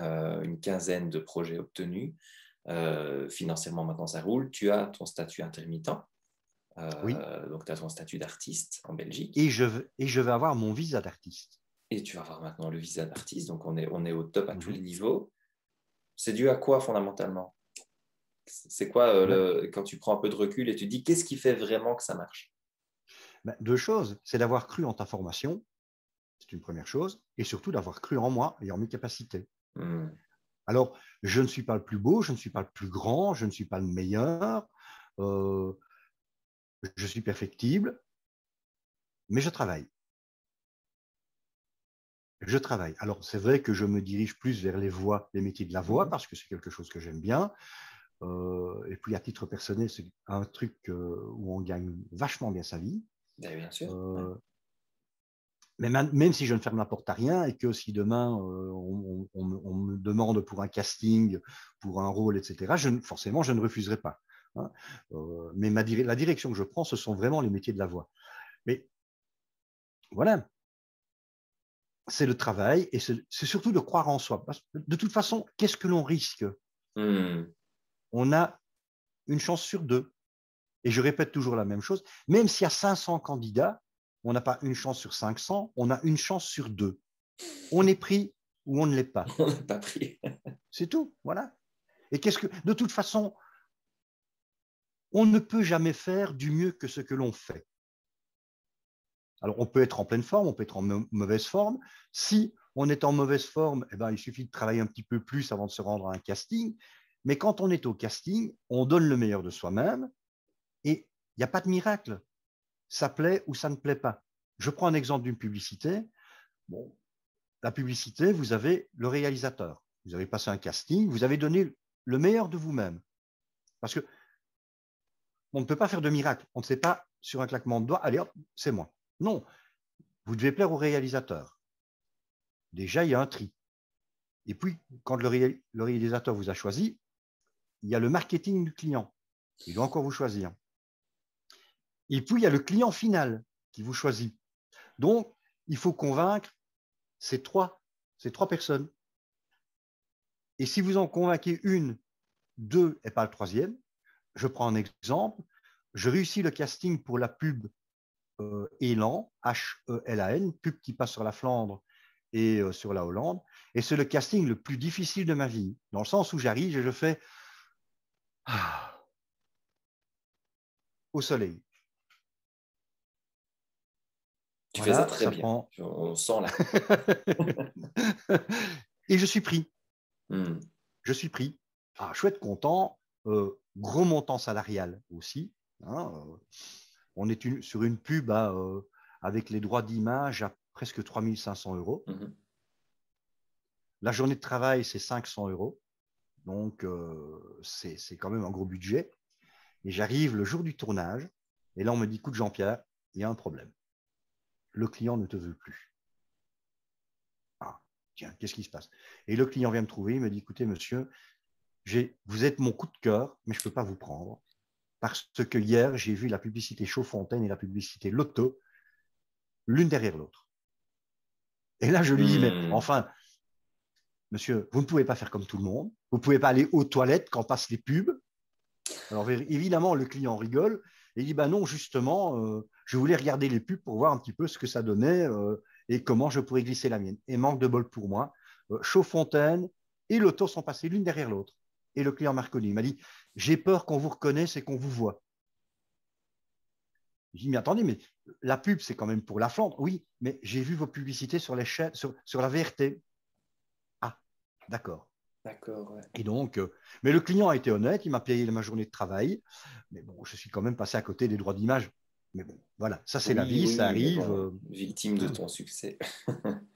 une quinzaine de projets obtenus, euh, financièrement, maintenant, ça roule. Tu as ton statut intermittent. oui. Euh, donc, tu as ton statut d'artiste en Belgique. Et je, et vais avoir mon visa d'artiste. Et tu vas avoir maintenant le visa d'artiste. Donc, on est, on est au top à mhm. tous les niveaux. C'est dû à quoi, fondamentalement C'est quoi, euh, ben quand tu prends un peu de recul et tu dis, qu'est-ce qui fait vraiment que ça marche ben, Deux choses. C'est d'avoir cru en ta formation. C'est une première chose. Et surtout, d'avoir cru en moi et en mes capacités. Hmm. Alors, je ne suis pas le plus beau, je ne suis pas le plus grand, je ne suis pas le meilleur, euh, je suis perfectible, mais je travaille. Je travaille. Alors, c'est vrai que je me dirige plus vers les voies, les métiers de la voix, mmh. parce que c'est quelque chose que j'aime bien. Euh, et puis, à titre personnel, c'est un truc euh, où on gagne vachement bien sa vie. Bah, bien sûr mais même si je ne ferme la porte à rien et que si demain euh, on, me demande pour un casting, pour un rôle, etc., je, forcément, je ne refuserai pas. Hein. Euh, mais ma, la direction que je prends, ce sont vraiment les métiers de la voix. Mais voilà, c'est le travail et c'est surtout de croire en soi. Parce de toute façon, qu'est-ce que l'on risque mmh. On a une chance sur deux. Et je répète toujours la même chose, même s'il y a 500 candidats, on n'a pas une chance sur 500, on a une chance sur deux. On est pris ou on ne l'est pas. On n'est pas pris. C'est tout, voilà. Et qu'est-ce que, de toute façon, on ne peut jamais faire du mieux que ce que l'on fait. Alors, on peut être en pleine forme, on peut être en mauvaise forme. Si on est en mauvaise forme, eh ben, il suffit de travailler un petit peu plus avant de se rendre à un casting. Mais quand on est au casting, on donne le meilleur de soi-même et il n'y a pas de miracle ça plaît ou ça ne plaît pas. Je prends un exemple d'une publicité. Bon, la publicité, vous avez le réalisateur, vous avez passé un casting, vous avez donné le meilleur de vous-même. Parce que on ne peut pas faire de miracle. On ne sait pas sur un claquement de doigts, allez hop, c'est moi. Non, vous devez plaire au réalisateur. Déjà, il y a un tri. Et puis, quand le réalisateur vous a choisi, il y a le marketing du client. Il doit encore vous choisir. Et puis, il y a le client final qui vous choisit. Donc, il faut convaincre ces trois, ces trois personnes. Et si vous en convainquez une, deux et pas le troisième, je prends un exemple, je réussis le casting pour la pub euh, Elan, H-E-L-A-N, pub qui passe sur la Flandre et euh, sur la Hollande. Et c'est le casting le plus difficile de ma vie, dans le sens où j'arrive et je fais ah, au soleil. Tu fais ça très bien. On sent là. et je suis pris. Hmm. Je suis pris. Ah, chouette, content. Euh, gros montant salarial aussi. Hein, euh. on est sur une pub euh, avec les droits d'image à presque 3500 euros. Mhm. La journée de travail, c'est 500 euros. Donc, c'est quand même un gros budget. Et j'arrive le jour du tournage. Et là, on me dit, écoute, Jean-Pierre, il y a un problème le client ne te veut plus. Ah, tiens, qu'est-ce qui se passe Et le client vient me trouver, il me dit, écoutez, monsieur, vous êtes mon coup de cœur, mais je ne peux pas vous prendre. Parce que hier, j'ai vu la publicité Chauffontaine et la publicité Lotto, l'une derrière l'autre. Et là, je lui dis, mais hmm. enfin, monsieur, vous ne pouvez pas faire comme tout le monde. Vous ne pouvez pas aller aux toilettes quand passent les pubs. Alors, évidemment, le client rigole et il dit, ben non, justement, euh, je voulais regarder les pubs pour voir un petit peu ce que ça donnait euh, et comment je pourrais glisser la mienne. Et manque de bol pour moi, euh, et l'auto sont passés l'une derrière l'autre. Et le client Il m'a dit J'ai peur qu'on vous reconnaisse et qu'on vous voit. J'ai dit Mais attendez, mais la pub, c'est quand même pour la Flandre. Oui, mais j'ai vu vos publicités sur, la VRT. Ah, d'accord. D'accord. Et donc, euh, mais le client a été honnête, il m'a payé ma journée de travail, mais bon, je suis quand même passé à côté des droits d'image mais bon, voilà, ça c'est la vie, ça arrive. Euh, Victime de hein. ton succès.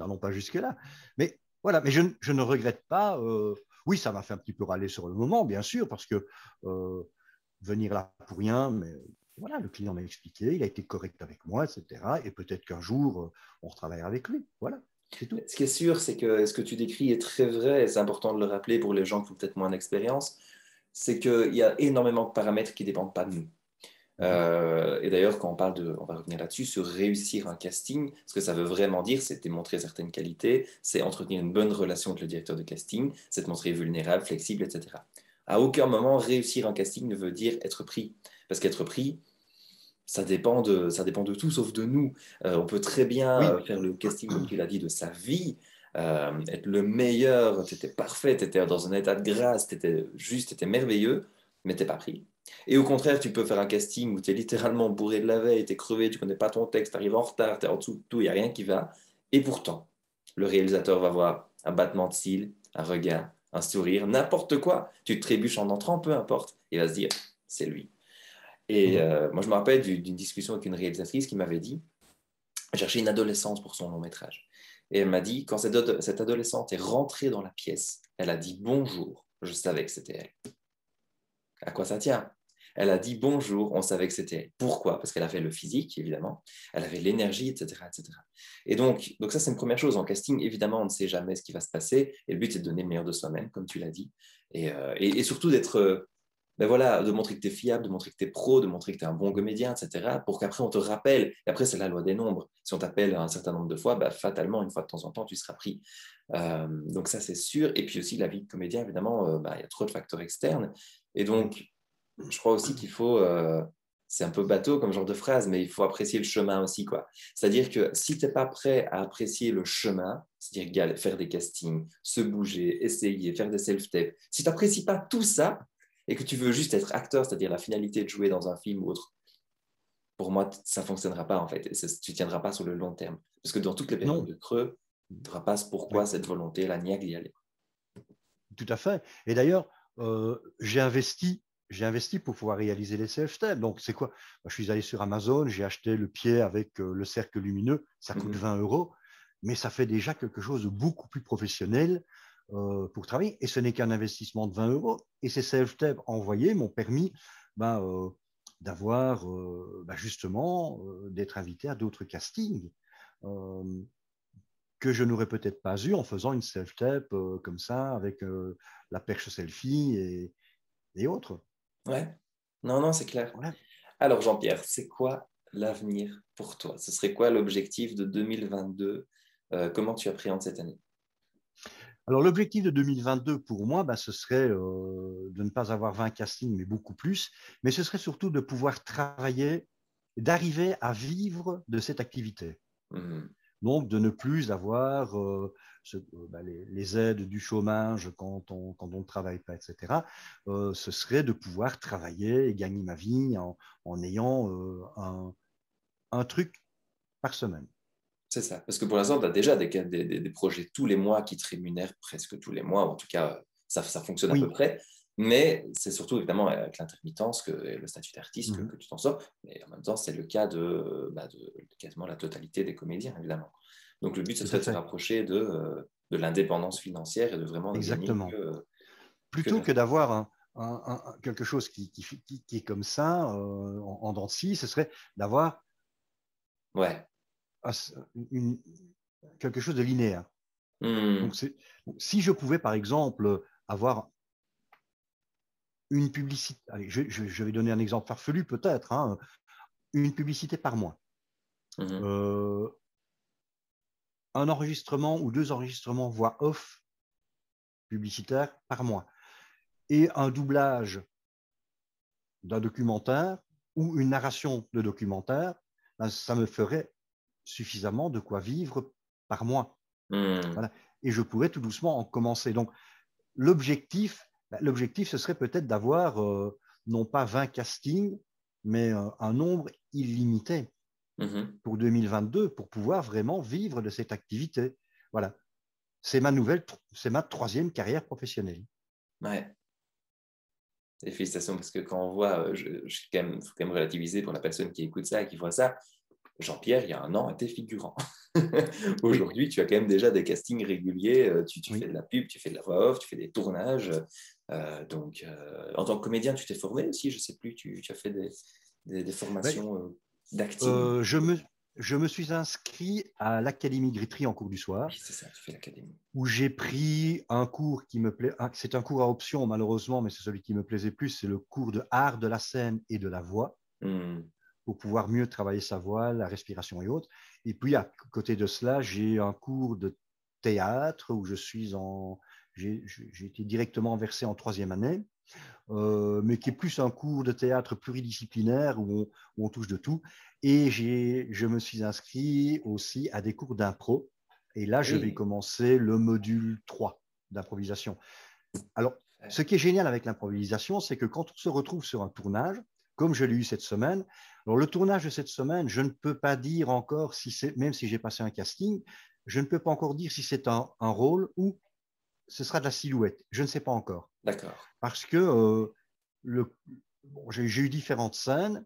Non, non, pas jusque-là. Mais voilà, mais je, ne regrette pas. Euh, oui, ça m'a fait un petit peu râler sur le moment, bien sûr, parce que euh, venir là pour rien, mais voilà, le client m'a expliqué, il a été correct avec moi, etc. Et peut-être qu'un jour, on retravaillera avec lui. Voilà. Tout. Ce qui est sûr, c'est que ce que tu décris est très vrai, et c'est important de le rappeler pour les gens qui ont peut-être moins d'expérience, c'est qu'il y a énormément de paramètres qui ne dépendent pas de nous. Euh, et d'ailleurs, quand on parle de, on va revenir là-dessus, se réussir un casting, ce que ça veut vraiment dire, c'est démontrer certaines qualités, c'est entretenir une bonne relation avec le directeur de casting, c'est te montrer vulnérable, flexible, etc. À aucun moment, réussir un casting ne veut dire être pris. Parce qu'être pris, ça dépend, de, tout sauf de nous. Euh, on peut très bien faire le casting, comme tu l'as dit, de sa vie, euh, être le meilleur, tu étais parfait, tu dans un état de grâce, tu juste, tu merveilleux, mais tu pas pris. Et au contraire, tu peux faire un casting où tu es littéralement bourré de la veille, tu es crevé, tu connais pas ton texte, tu arrives en retard, tu es en dessous de tout, il n'y a rien qui va. Et pourtant, le réalisateur va voir un battement de cils, un regard, un sourire, n'importe quoi. Tu trébuches en entrant, peu importe. Il va se dire, c'est lui. Et mhm. euh, moi, je me rappelle d'une discussion avec une réalisatrice qui m'avait dit, chercher une adolescence pour son long métrage. Et elle m'a dit, quand cette, adolescente est rentrée dans la pièce, elle a dit bonjour. Je savais que c'était elle à quoi ça tient Elle a dit bonjour, on savait que c'était. Pourquoi Parce qu'elle avait le physique, évidemment, elle avait l'énergie, etc., etc. Et donc, donc ça, c'est une première chose. En casting, évidemment, on ne sait jamais ce qui va se passer. Et le but, c'est de donner le meilleur de soi-même, comme tu l'as dit. et, euh, et surtout d'être euh, ben voilà, de montrer que tu es fiable, de montrer que tu es pro, de montrer que tu es un bon comédien, etc., pour qu'après on te rappelle. Et après, c'est la loi des nombres. Si on t'appelle un certain nombre de fois, ben, fatalement, une fois de temps en temps, tu seras pris. Euh, donc ça, c'est sûr. Et puis aussi, la vie de comédien, évidemment, euh, ben, il y a trop de facteurs externes. Et donc, je crois aussi qu'il faut... Euh, c'est un peu bateau comme genre de phrase, mais il faut apprécier le chemin aussi. quoi. C'est-à-dire que si tu n'es pas prêt à apprécier le chemin, c'est-à-dire faire des castings, se bouger, essayer, faire des self-tapes, si tu n'apprécies pas tout ça, et que tu veux juste être acteur, c'est-à-dire la finalité de jouer dans un film ou autre, pour moi, ça ne fonctionnera pas en fait. ça, tu ne tiendras pas sur le long terme. Parce que dans toutes les périodes de creux, tu pas pourquoi cette volonté, la niaque d'y aller. Tout à fait. Et d'ailleurs, euh, j'ai investi. J'ai investi pour pouvoir réaliser les CFT. Donc, c'est quoi bah, Je suis allé sur Amazon, j'ai acheté le pied avec euh, le cercle lumineux, ça coûte 20 mhm. euros, mais ça fait déjà quelque chose de beaucoup plus professionnel euh, pour travailler. Et ce n'est qu'un investissement de 20 euros. Et ces self tape envoyés m'ont permis ben, euh, d'avoir euh, ben, justement d'être invité à d'autres castings que je n'aurais peut-être pas eu en faisant une self-tape comme ça avec la perche selfie et, autres. Ouais, non, non, c'est clair. Alors Jean-Pierre, c'est quoi l'avenir pour toi Ce serait quoi l'objectif de 2022 Comment tu appréhendes cette année alors l'objectif de 2022 pour moi, ben, ce serait euh, de ne pas avoir 20 castings, mais beaucoup plus, mais ce serait surtout de pouvoir travailler, d'arriver à vivre de cette activité. Mmh. Donc de ne plus avoir euh, euh, ben, les, aides du chômage quand on, ne travaille pas, etc. ce serait de pouvoir travailler et gagner ma vie en, ayant un truc par semaine. C'est ça. Parce que pour l'instant, tu as déjà des, projets tous les mois qui te rémunèrent presque tous les mois. En tout cas, ça, fonctionne à peu près. Mais c'est surtout évidemment avec l'intermittence et le statut d'artiste mhm. que, tu t'en sors. Mais en même temps, c'est le cas de, bah, quasiment la totalité des comédiens, évidemment. Donc le but, ce serait de se rapprocher euh, de, l'indépendance financière et de vraiment. Exactement. Euh, Plutôt que, d'avoir quelque chose qui, est comme ça, euh, en, en ce serait d'avoir. Ouais une, quelque chose de linéaire. Hmm. Donc si je pouvais, par exemple, avoir une publicité, je, vais donner un exemple farfelu peut-être, hein, une publicité par mois, hmm. euh, un enregistrement ou deux enregistrements voix off publicitaire par mois, et un doublage d'un documentaire ou une narration de documentaire, ben, ça me ferait suffisamment de quoi vivre par mois. Hmm. Et je pourrais tout doucement en commencer. Donc, l'objectif, bah, l'objectif, ce serait peut-être d'avoir euh, non pas 20 castings, mais euh, un nombre illimité mm-hmm. pour 2022, pour pouvoir vraiment vivre de cette activité. Voilà. C'est ma nouvelle, c'est ma troisième carrière professionnelle. Ouais. Et félicitations, parce que quand on voit, euh, je, faut quand même relativiser pour la personne qui écoute ça, et qui voit ça, Jean-Pierre, il y a un an, était figurant. Aujourd'hui, tu as quand même déjà des castings réguliers, euh, tu, fais de la pub, tu fais de la voix off, tu fais des tournages. Euh, donc, euh, en tant que comédien, tu t'es formé aussi, je ne sais plus, tu, as fait des, formations d'actifs je me suis inscrit à l'Académie Gritry en cours du soir. c'est ça, l'Académie. Où j'ai pris un cours qui me plaît. Ah, c'est un cours à option, malheureusement, mais c'est celui qui me plaisait plus. C'est le cours de art de la scène et de la voix. Hmm pour pouvoir mieux travailler sa voix, la respiration et autres. Et puis, à côté de cela, j'ai un cours de théâtre où je suis en. J'ai été directement versé en troisième année, euh, mais qui est plus un cours de théâtre pluridisciplinaire où on, touche de tout. Et je me suis inscrit aussi à des cours d'impro. Et là, je vais commencer le module 3 d'improvisation. Alors, ce qui est génial avec l'improvisation, c'est que quand on se retrouve sur un tournage, comme je l'ai eu cette semaine. Alors, le tournage de cette semaine, je ne peux pas dire encore, si c'est, même si j'ai passé un casting, je ne peux pas encore dire si c'est un, rôle ou ce sera de la silhouette. Je ne sais pas encore. D'accord. Parce que euh, le, j'ai, eu différentes scènes,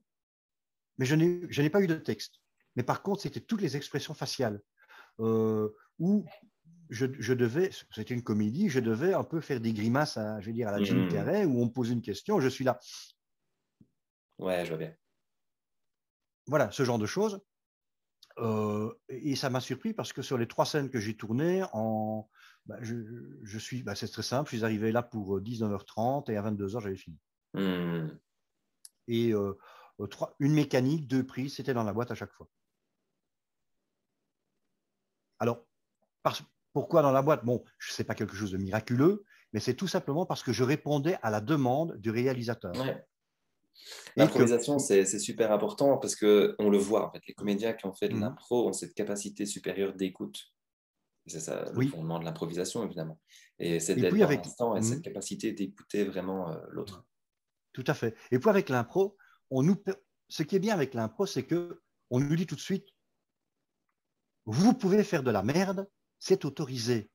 mais je n'ai, pas eu de texte. Mais par contre, c'était toutes les expressions faciales euh, où je, devais, c'était une comédie, je devais un peu faire des grimaces à, je veux dire, à la Jim hmm. Carrey, où on me pose une question, je suis là, Ouais, je vois bien. Voilà, ce genre de choses. Euh, et ça m'a surpris parce que sur les trois scènes que j'ai tournées, en, bah, je, suis, bah, c'est très simple, je suis arrivé là pour 19h30 euh, et à 22h j'avais fini. Hmm. Et euh, trois, une mécanique, deux prises, c'était dans la boîte à chaque fois. Alors, pourquoi dans la boîte Bon, ce n'est pas quelque chose de miraculeux, mais c'est tout simplement parce que je répondais à la demande du réalisateur. Ouais. L'improvisation, c'est super important parce qu'on le voit, en les comédiens qui ont fait de mm. l'impro ont cette capacité supérieure d'écoute. C'est ça le fondement de l'improvisation, évidemment. Et c'est cette mm. capacité d'écouter vraiment euh, l'autre. Mm. Tout à fait. Et puis avec l'impro, ce qui est bien avec l'impro, c'est que on nous dit tout de suite, vous pouvez faire de la merde, c'est autorisé.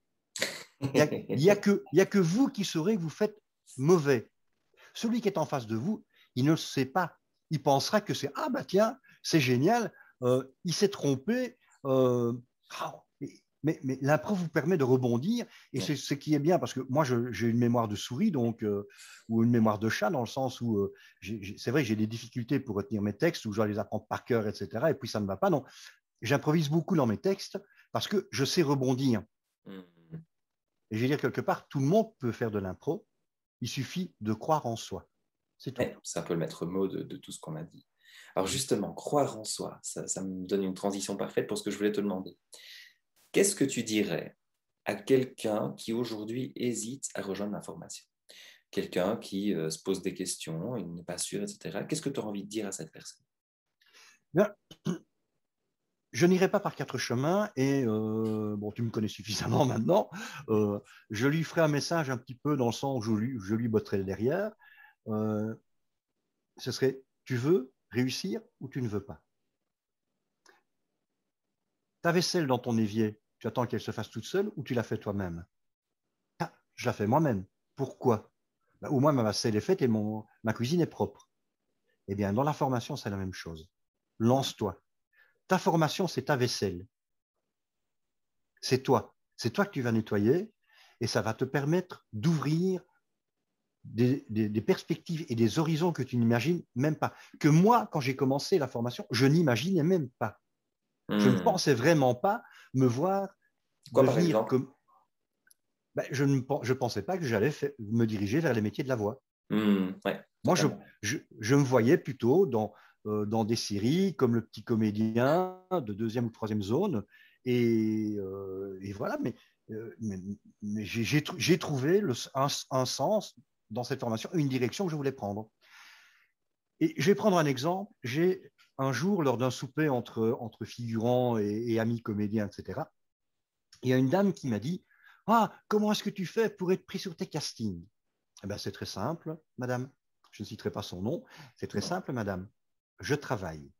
Il n'y a, a, que vous qui saurez que vous faites mauvais. Celui qui est en face de vous, il ne sait pas. Il pensera que c'est ah bah tiens, c'est génial, euh, il s'est trompé. Euh, ah, mais, l'impro vous permet de rebondir et c'est ce qui est bien parce que moi j'ai une mémoire de souris donc euh, ou une mémoire de chat dans le sens où c'est vrai que j'ai des difficultés pour retenir mes textes ou je dois les apprendre par cœur etc et puis ça ne va pas donc j'improvise beaucoup dans mes textes parce que je sais rebondir mmh. et je veux dire quelque part tout le monde peut faire de l'impro il suffit de croire en soi c'est peut un peu le maître mot de, tout ce qu'on a dit. Alors justement, croire en soi, ça, me donne une transition parfaite pour ce que je voulais te demander. Qu'est-ce que tu dirais à quelqu'un qui aujourd'hui hésite à rejoindre l'information Quelqu'un qui euh, se pose des questions, il n'est pas sûr, etc. Qu'est-ce que tu as envie de dire à cette personne Je n'irai pas par quatre chemins et euh, bon, tu me connais suffisamment maintenant. Euh, je lui ferai un message un petit peu dans le sens où je lui, botterai le derrière euh, ce serait tu veux réussir ou tu ne veux pas. Ta vaisselle dans ton évier, tu attends qu'elle se fasse toute seule ou tu la fais toi-même ah, Je la fais moi-même. Pourquoi bah, Au moins ma vaisselle est faite et mon, ma cuisine est propre. Eh bien, dans la formation, c'est la même chose. Lance-toi. Ta formation, c'est ta vaisselle. C'est toi. C'est toi que tu vas nettoyer et ça va te permettre d'ouvrir des, perspectives et des horizons que tu n'imagines même pas. Que moi, quand j'ai commencé la formation, je n'imaginais même pas. Je ne hmm. pensais vraiment pas me voir Quoi, devenir comme. Ben, je ne je pensais pas que j'allais me diriger vers les métiers de la voix. Hmm, moi, je, je, me voyais plutôt dans, euh, dans des séries comme Le Petit Comédien de deuxième ou troisième zone. Et, euh, et voilà, mais, euh, mais, j'ai trouvé le, un, sens dans cette formation une direction que je voulais prendre. Et je vais prendre un exemple. J'ai un jour, lors d'un souper entre, entre figurants et, et, amis comédiens, etc., il y a une dame qui m'a dit Ah, comment est-ce que tu fais pour être pris sur tes castings Eh bien, c'est très simple, madame. Je ne citerai pas son nom. C'est très simple, madame. Je travaille.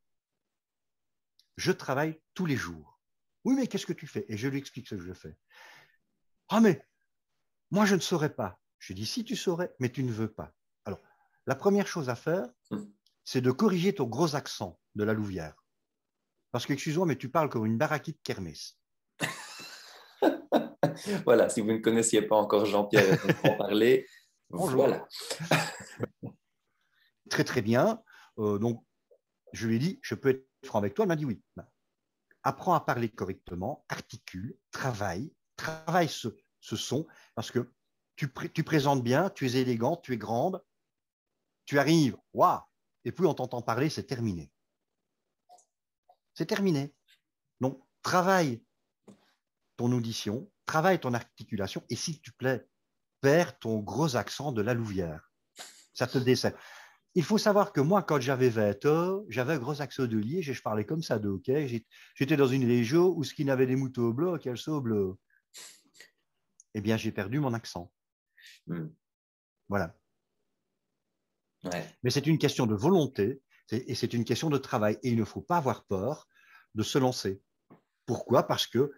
Je travaille tous les jours. Oui, mais qu'est-ce que tu fais Et je lui explique ce que je fais. Ah, mais moi, je ne saurais pas. Je lui ai si tu saurais, mais tu ne veux pas. Alors, la première chose à faire, hmm. c'est de corriger ton gros accent de la Louvière. Parce que, excuse-moi, mais tu parles comme une de kermesse. voilà, si vous ne connaissiez pas encore Jean-Pierre en parler, Bonjour. voilà. très, très bien. Euh, donc, je lui ai dit, je peux être franc avec toi. Elle m'a dit oui. Ben, apprends à parler correctement, articule, travaille, travaille ce, ce son, parce que tu, présentes bien, tu es élégante, tu es grande, tu arrives, waouh, et puis on t'entend parler, c'est terminé. C'est terminé. Donc, travaille ton audition, travaille ton articulation, et s'il te plaît, perds ton gros accent de la Louvière. Ça te dessert. Il faut savoir que moi, quand j'avais 20 ans, j'avais un gros accent de liège et je parlais comme ça de OK. J'étais dans une région où ce qui n'avait des moutons bleus, qu'elles sont bleus. Eh bien, j'ai perdu mon accent. Hmm. Voilà. Mais c'est une question de volonté et c'est une question de travail. Et il ne faut pas avoir peur de se lancer. Pourquoi Parce que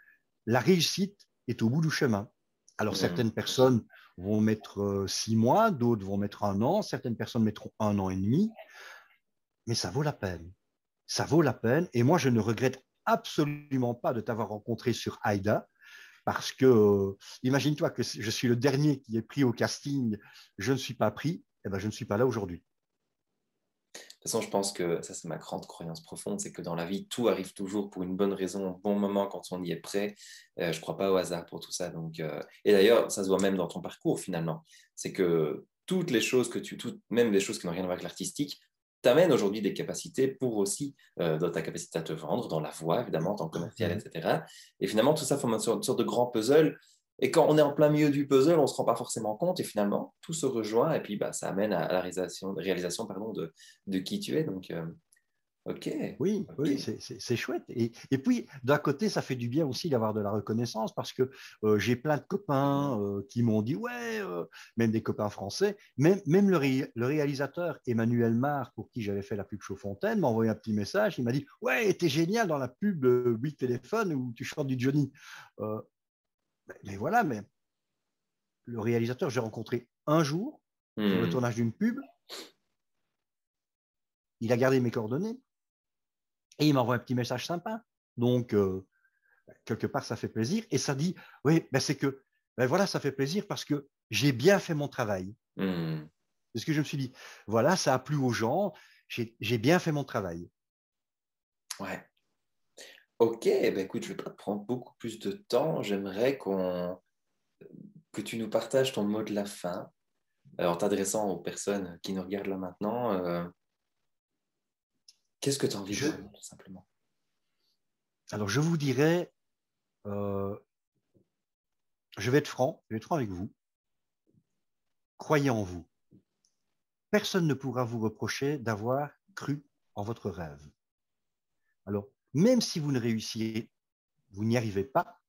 la réussite est au bout du chemin. Alors hmm. certaines personnes vont mettre euh, six mois, d'autres vont mettre un an, certaines personnes mettront un an et demi, mais ça vaut la peine. Ça vaut la peine. Et moi, je ne regrette absolument pas de t'avoir rencontré sur AIDA parce que euh, imagine-toi que je suis le dernier qui est pris au casting, je ne suis pas pris, et eh ben je ne suis pas là aujourd'hui. De toute façon, je pense que ça, c'est ma grande croyance profonde, c'est que dans la vie, tout arrive toujours pour une bonne raison, au bon moment, quand on y est prêt. Euh, je ne crois pas au hasard pour tout ça. Donc, euh, Et d'ailleurs, ça se voit même dans ton parcours, finalement. C'est que toutes les choses que tu, toutes, même les choses qui n'ont rien à voir avec l'artistique, t'amène aujourd'hui des capacités pour aussi, euh, dans ta capacité à te vendre, dans la voie évidemment, en tant que commercial, mhm. etc. Et finalement, tout ça forme une sorte, de grand puzzle. Et quand on est en plein milieu du puzzle, on ne se rend pas forcément compte. Et finalement, tout se rejoint. Et puis, bah, ça amène à, la réalisation, réalisation pardon, de, qui tu es. Donc, euh, oui, c'est chouette. Et, puis, d'un côté, ça fait du bien aussi d'avoir de la reconnaissance parce que j'ai plein de copains qui m'ont dit, ouais, même des copains français, même, même le, réalisateur Emmanuel Mar, pour qui j'avais fait la pub Fontaine m'a envoyé un petit message. Il m'a dit, ouais, t'es génial dans la pub 8 Téléphone où tu chantes du Johnny. Mais, voilà, mais le réalisateur, j'ai rencontré un jour sur le mmh. tournage d'une pub. Il a gardé mes coordonnées. Et il m'envoie un petit message sympa. Donc, euh, quelque part, ça fait plaisir. Et ça dit, oui, ben c'est que, ben voilà, ça fait plaisir parce que j'ai bien fait mon travail. Hmm. C'est ce que je me suis dit. Voilà, ça a plu aux gens. J'ai bien fait mon travail. Ouais. Ok, ben écoute, je ne vais pas prendre beaucoup plus de temps. J'aimerais qu'on que tu nous partages ton mot de la fin euh, en t'adressant aux personnes qui nous regardent là maintenant. Euh, Qu'est-ce que tu envie je... tout simplement Alors, je vous dirais, euh, je vais être franc, je vais être franc avec vous. Croyez en vous. Personne ne pourra vous reprocher d'avoir cru en votre rêve. Alors, même si vous ne réussissez, vous n'y arrivez pas,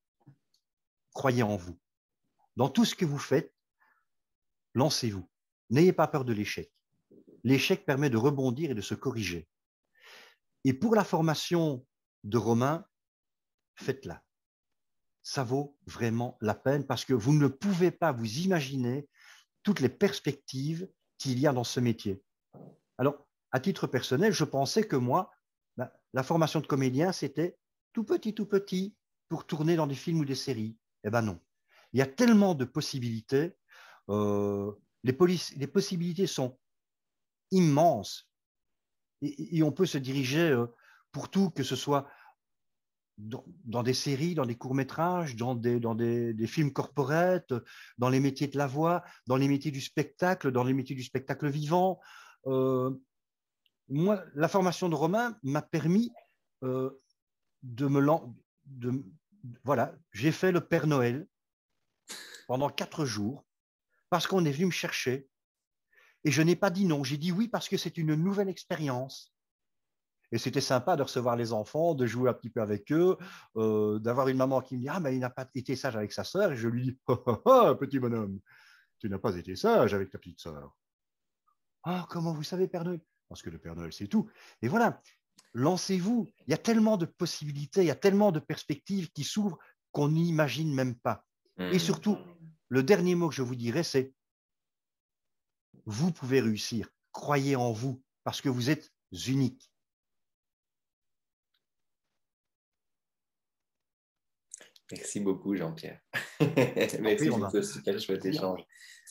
croyez en vous. Dans tout ce que vous faites, lancez-vous. N'ayez pas peur de l'échec. L'échec permet de rebondir et de se corriger. Et pour la formation de Romain, faites-la. Ça vaut vraiment la peine parce que vous ne pouvez pas vous imaginer toutes les perspectives qu'il y a dans ce métier. Alors, à titre personnel, je pensais que moi, ben, la formation de comédien, c'était tout petit, tout petit, pour tourner dans des films ou des séries. Eh ben non. Il y a tellement de possibilités. Euh, les possibilités sont immenses et, on peut se diriger euh, pour tout, que ce soit dans, des séries, dans des courts-métrages, dans, des, films corporates, dans les métiers de la voix, dans les métiers du spectacle, dans les métiers du spectacle vivant. Euh, moi, la formation de Romain m'a permis euh, de me lancer. de... Voilà, j'ai fait le Père Noël pendant quatre jours parce qu'on est venu me chercher et je n'ai pas dit non, j'ai dit oui parce que c'est une nouvelle expérience. Et c'était sympa de recevoir les enfants, de jouer un petit peu avec eux, euh, d'avoir une maman qui me dit Ah, mais il n'a pas été sage avec sa sœur. Et je lui dis oh, oh, oh, petit bonhomme, tu n'as pas été sage avec ta petite sœur. Ah, comment vous savez, Père Noël Parce que le Père Noël, c'est tout. Et voilà, lancez-vous. Il y a tellement de possibilités, il y a tellement de perspectives qui s'ouvrent qu'on n'imagine même pas. Et mhm. surtout, le dernier mot que je vous dirais, c'est vous pouvez réussir. Croyez en vous parce que vous êtes unique. Merci beaucoup, Jean-Pierre. Merci pour super chouette échange.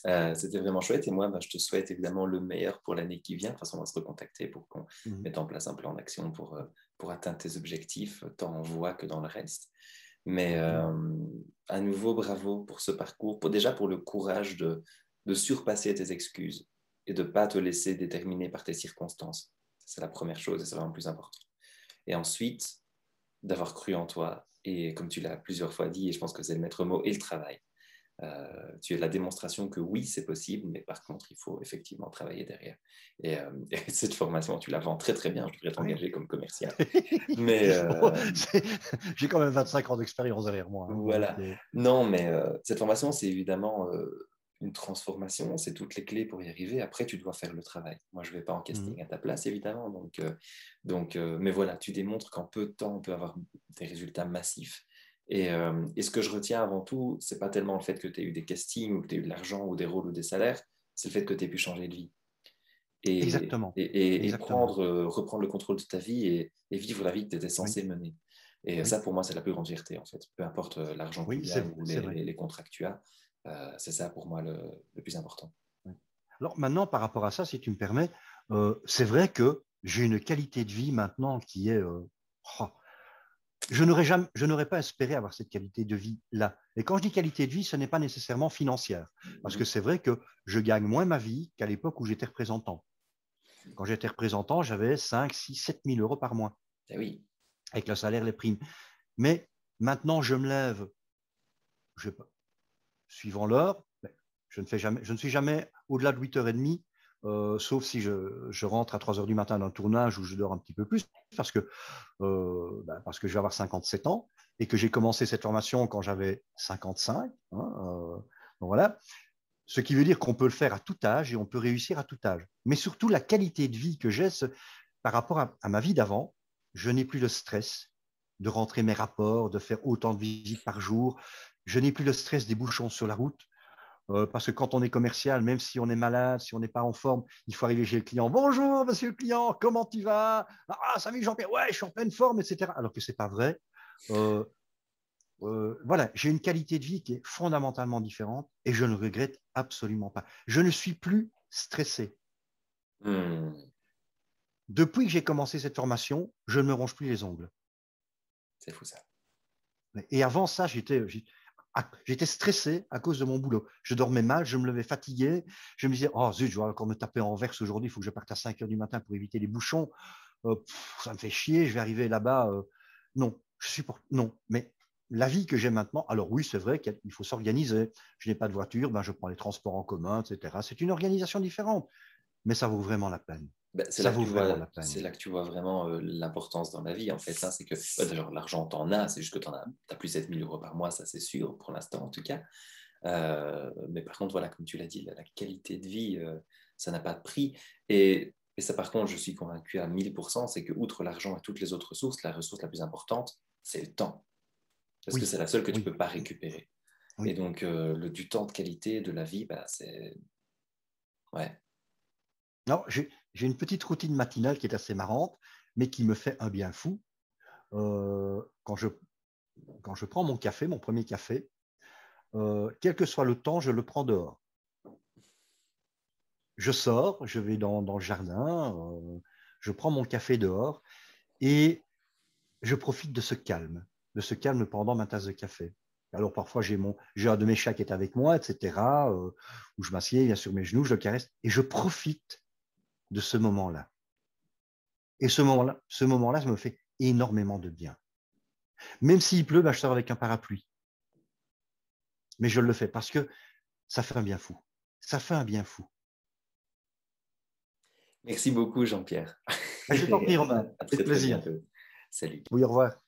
Euh, c'était vraiment chouette. Et moi, ben, je te souhaite évidemment le meilleur pour l'année qui vient. De toute façon, on va se recontacter pour qu'on mhm. mette en place un plan d'action pour, euh, pour atteindre tes objectifs, tant en voie que dans le reste. Mais mhm. euh, à nouveau, bravo pour ce parcours, pour, déjà pour le courage de, de surpasser tes excuses et de ne pas te laisser déterminer par tes circonstances. C'est la première chose et c'est vraiment le plus important. Et ensuite, d'avoir cru en toi. Et comme tu l'as plusieurs fois dit, et je pense que c'est le maître mot et le travail. Euh, tu es la démonstration que oui, c'est possible, mais par contre, il faut effectivement travailler derrière. Et, euh, cette formation, tu la vends très très bien, je devrais t'engager comme commercial. mais euh, J'ai quand même 25 ans d'expérience derrière moi. Hein. Voilà. Non, mais cette formation, c'est évidemment une transformation, c'est toutes les clés pour y arriver. Après, tu dois faire le travail. Moi, je ne vais pas en mmh. casting à ta place, évidemment. Donc, euh, donc, euh, mais voilà, tu démontres qu'en peu de temps, on peut avoir des résultats massifs. Et, euh, et ce que je retiens avant tout, c'est pas tellement le fait que tu aies eu des castings ou que tu aies eu de l'argent ou des rôles ou des salaires, c'est le fait que tu aies pu changer de vie. Et, Exactement. Et, reprendre le contrôle de ta vie et, vivre la vie que tu étais censé mener. Et ça, pour moi, c'est la plus grande fierté, en fait. Peu importe l'argent que tu as ou les, les, contrats que tu as, euh, c'est ça pour moi le, plus important. Alors maintenant, par rapport à ça, si tu me permets, euh, c'est vrai que j'ai une qualité de vie maintenant qui est... Euh, oh, je n'aurais jamais, je n'aurais pas espéré avoir cette qualité de vie là. Et quand je dis qualité de vie, ce n'est pas nécessairement financière, parce que mhm. c'est vrai que je gagne moins ma vie qu'à l'époque où j'étais représentant. Quand j'étais représentant, j'avais 5, 6, 7 000 euros par mois. Eh oui. Avec le salaire, les primes. Mais maintenant, je me lève, je pas, suivant l'heure. Ben, je ne, fais jamais, je ne suis jamais au-delà de 8h30, euh, sauf si je, rentre à 3h du matin d'un tournage où je dors un petit peu plus, parce que, euh, ben, parce que je vais avoir 57 ans et que j'ai commencé cette formation quand j'avais 55. Hein, euh, donc voilà. Ce qui veut dire qu'on peut le faire à tout âge et on peut réussir à tout âge. Mais surtout, la qualité de vie que j'ai par rapport à ma vie d'avant, je n'ai plus le stress de rentrer mes rapports, de faire autant de visites par jour. Je n'ai plus le stress des bouchons sur la route. Euh, parce que quand on est commercial, même si on est malade, si on n'est pas en forme, il faut arriver chez le client. Bonjour, monsieur le client, comment tu vas Ah, salut Jean-Pierre, ouais, je suis en pleine forme, etc. Alors que ce n'est pas vrai. Euh, euh, voilà, j'ai une qualité de vie qui est fondamentalement différente et je ne regrette absolument pas. Je ne suis plus stressé. Hmm. Depuis que j'ai commencé cette formation, je ne me ronge plus les ongles. C'est fou ça. Et avant ça, j'étais J'étais stressé à cause de mon boulot. Je dormais mal, je me levais fatigué. Je me disais, oh zut, je vais encore me taper en verse aujourd'hui, il faut que je parte à 5 heures du matin pour éviter les bouchons. Euh, ça me fait chier, je vais arriver là-bas. Euh. non, je supporte. Non, mais la vie que j'ai maintenant, alors oui, c'est vrai qu'il faut s'organiser. Je n'ai pas de voiture, ben, je prends les transports en commun, etc. C'est une organisation différente, mais ça vaut vraiment la peine. Bah, c'est là, que tu vois vraiment euh, l'importance dans la vie, en fait. Hein, c'est que, bah, l'argent, t'en as, c'est juste que t'en as, t'as plus 7000 euros par mois, ça c'est sûr, pour l'instant en tout cas. Euh, mais par contre, voilà, comme tu l'as dit, la, qualité de vie, euh, ça n'a pas de prix. Et, et, ça, par contre, je suis convaincu à 1000%, c'est que, outre l'argent et toutes les autres ressources, la ressource la plus importante, c'est le temps. Parce que c'est la seule que tu ne peux pas récupérer. Et donc, le, du temps de qualité de la vie, bah, c'est. Ouais. Non, je, j'ai une petite routine matinale qui est assez marrante, mais qui me fait un bien fou. Euh, quand, je, quand je prends mon café, mon premier café, euh, quel que soit le temps, je le prends dehors. Je sors, je vais dans, le jardin, euh, je prends mon café dehors et je profite de ce calme, de ce calme pendant ma tasse de café. Alors parfois j'ai mon, j'ai un de mes chats qui est avec moi, etc. où je m'assieds, bien sur mes genoux, je le caresse et je profite de ce moment-là. Et ce moment-là, ce moment-là, ça me fait énormément de bien. Même s'il pleut, bah, je sors avec un parapluie. Mais je le fais parce que ça fait un bien fou. Ça fait un bien fou. Merci beaucoup, Jean-Pierre. Je t'en prie, Romain. plaisir. Salut. Oui, au revoir.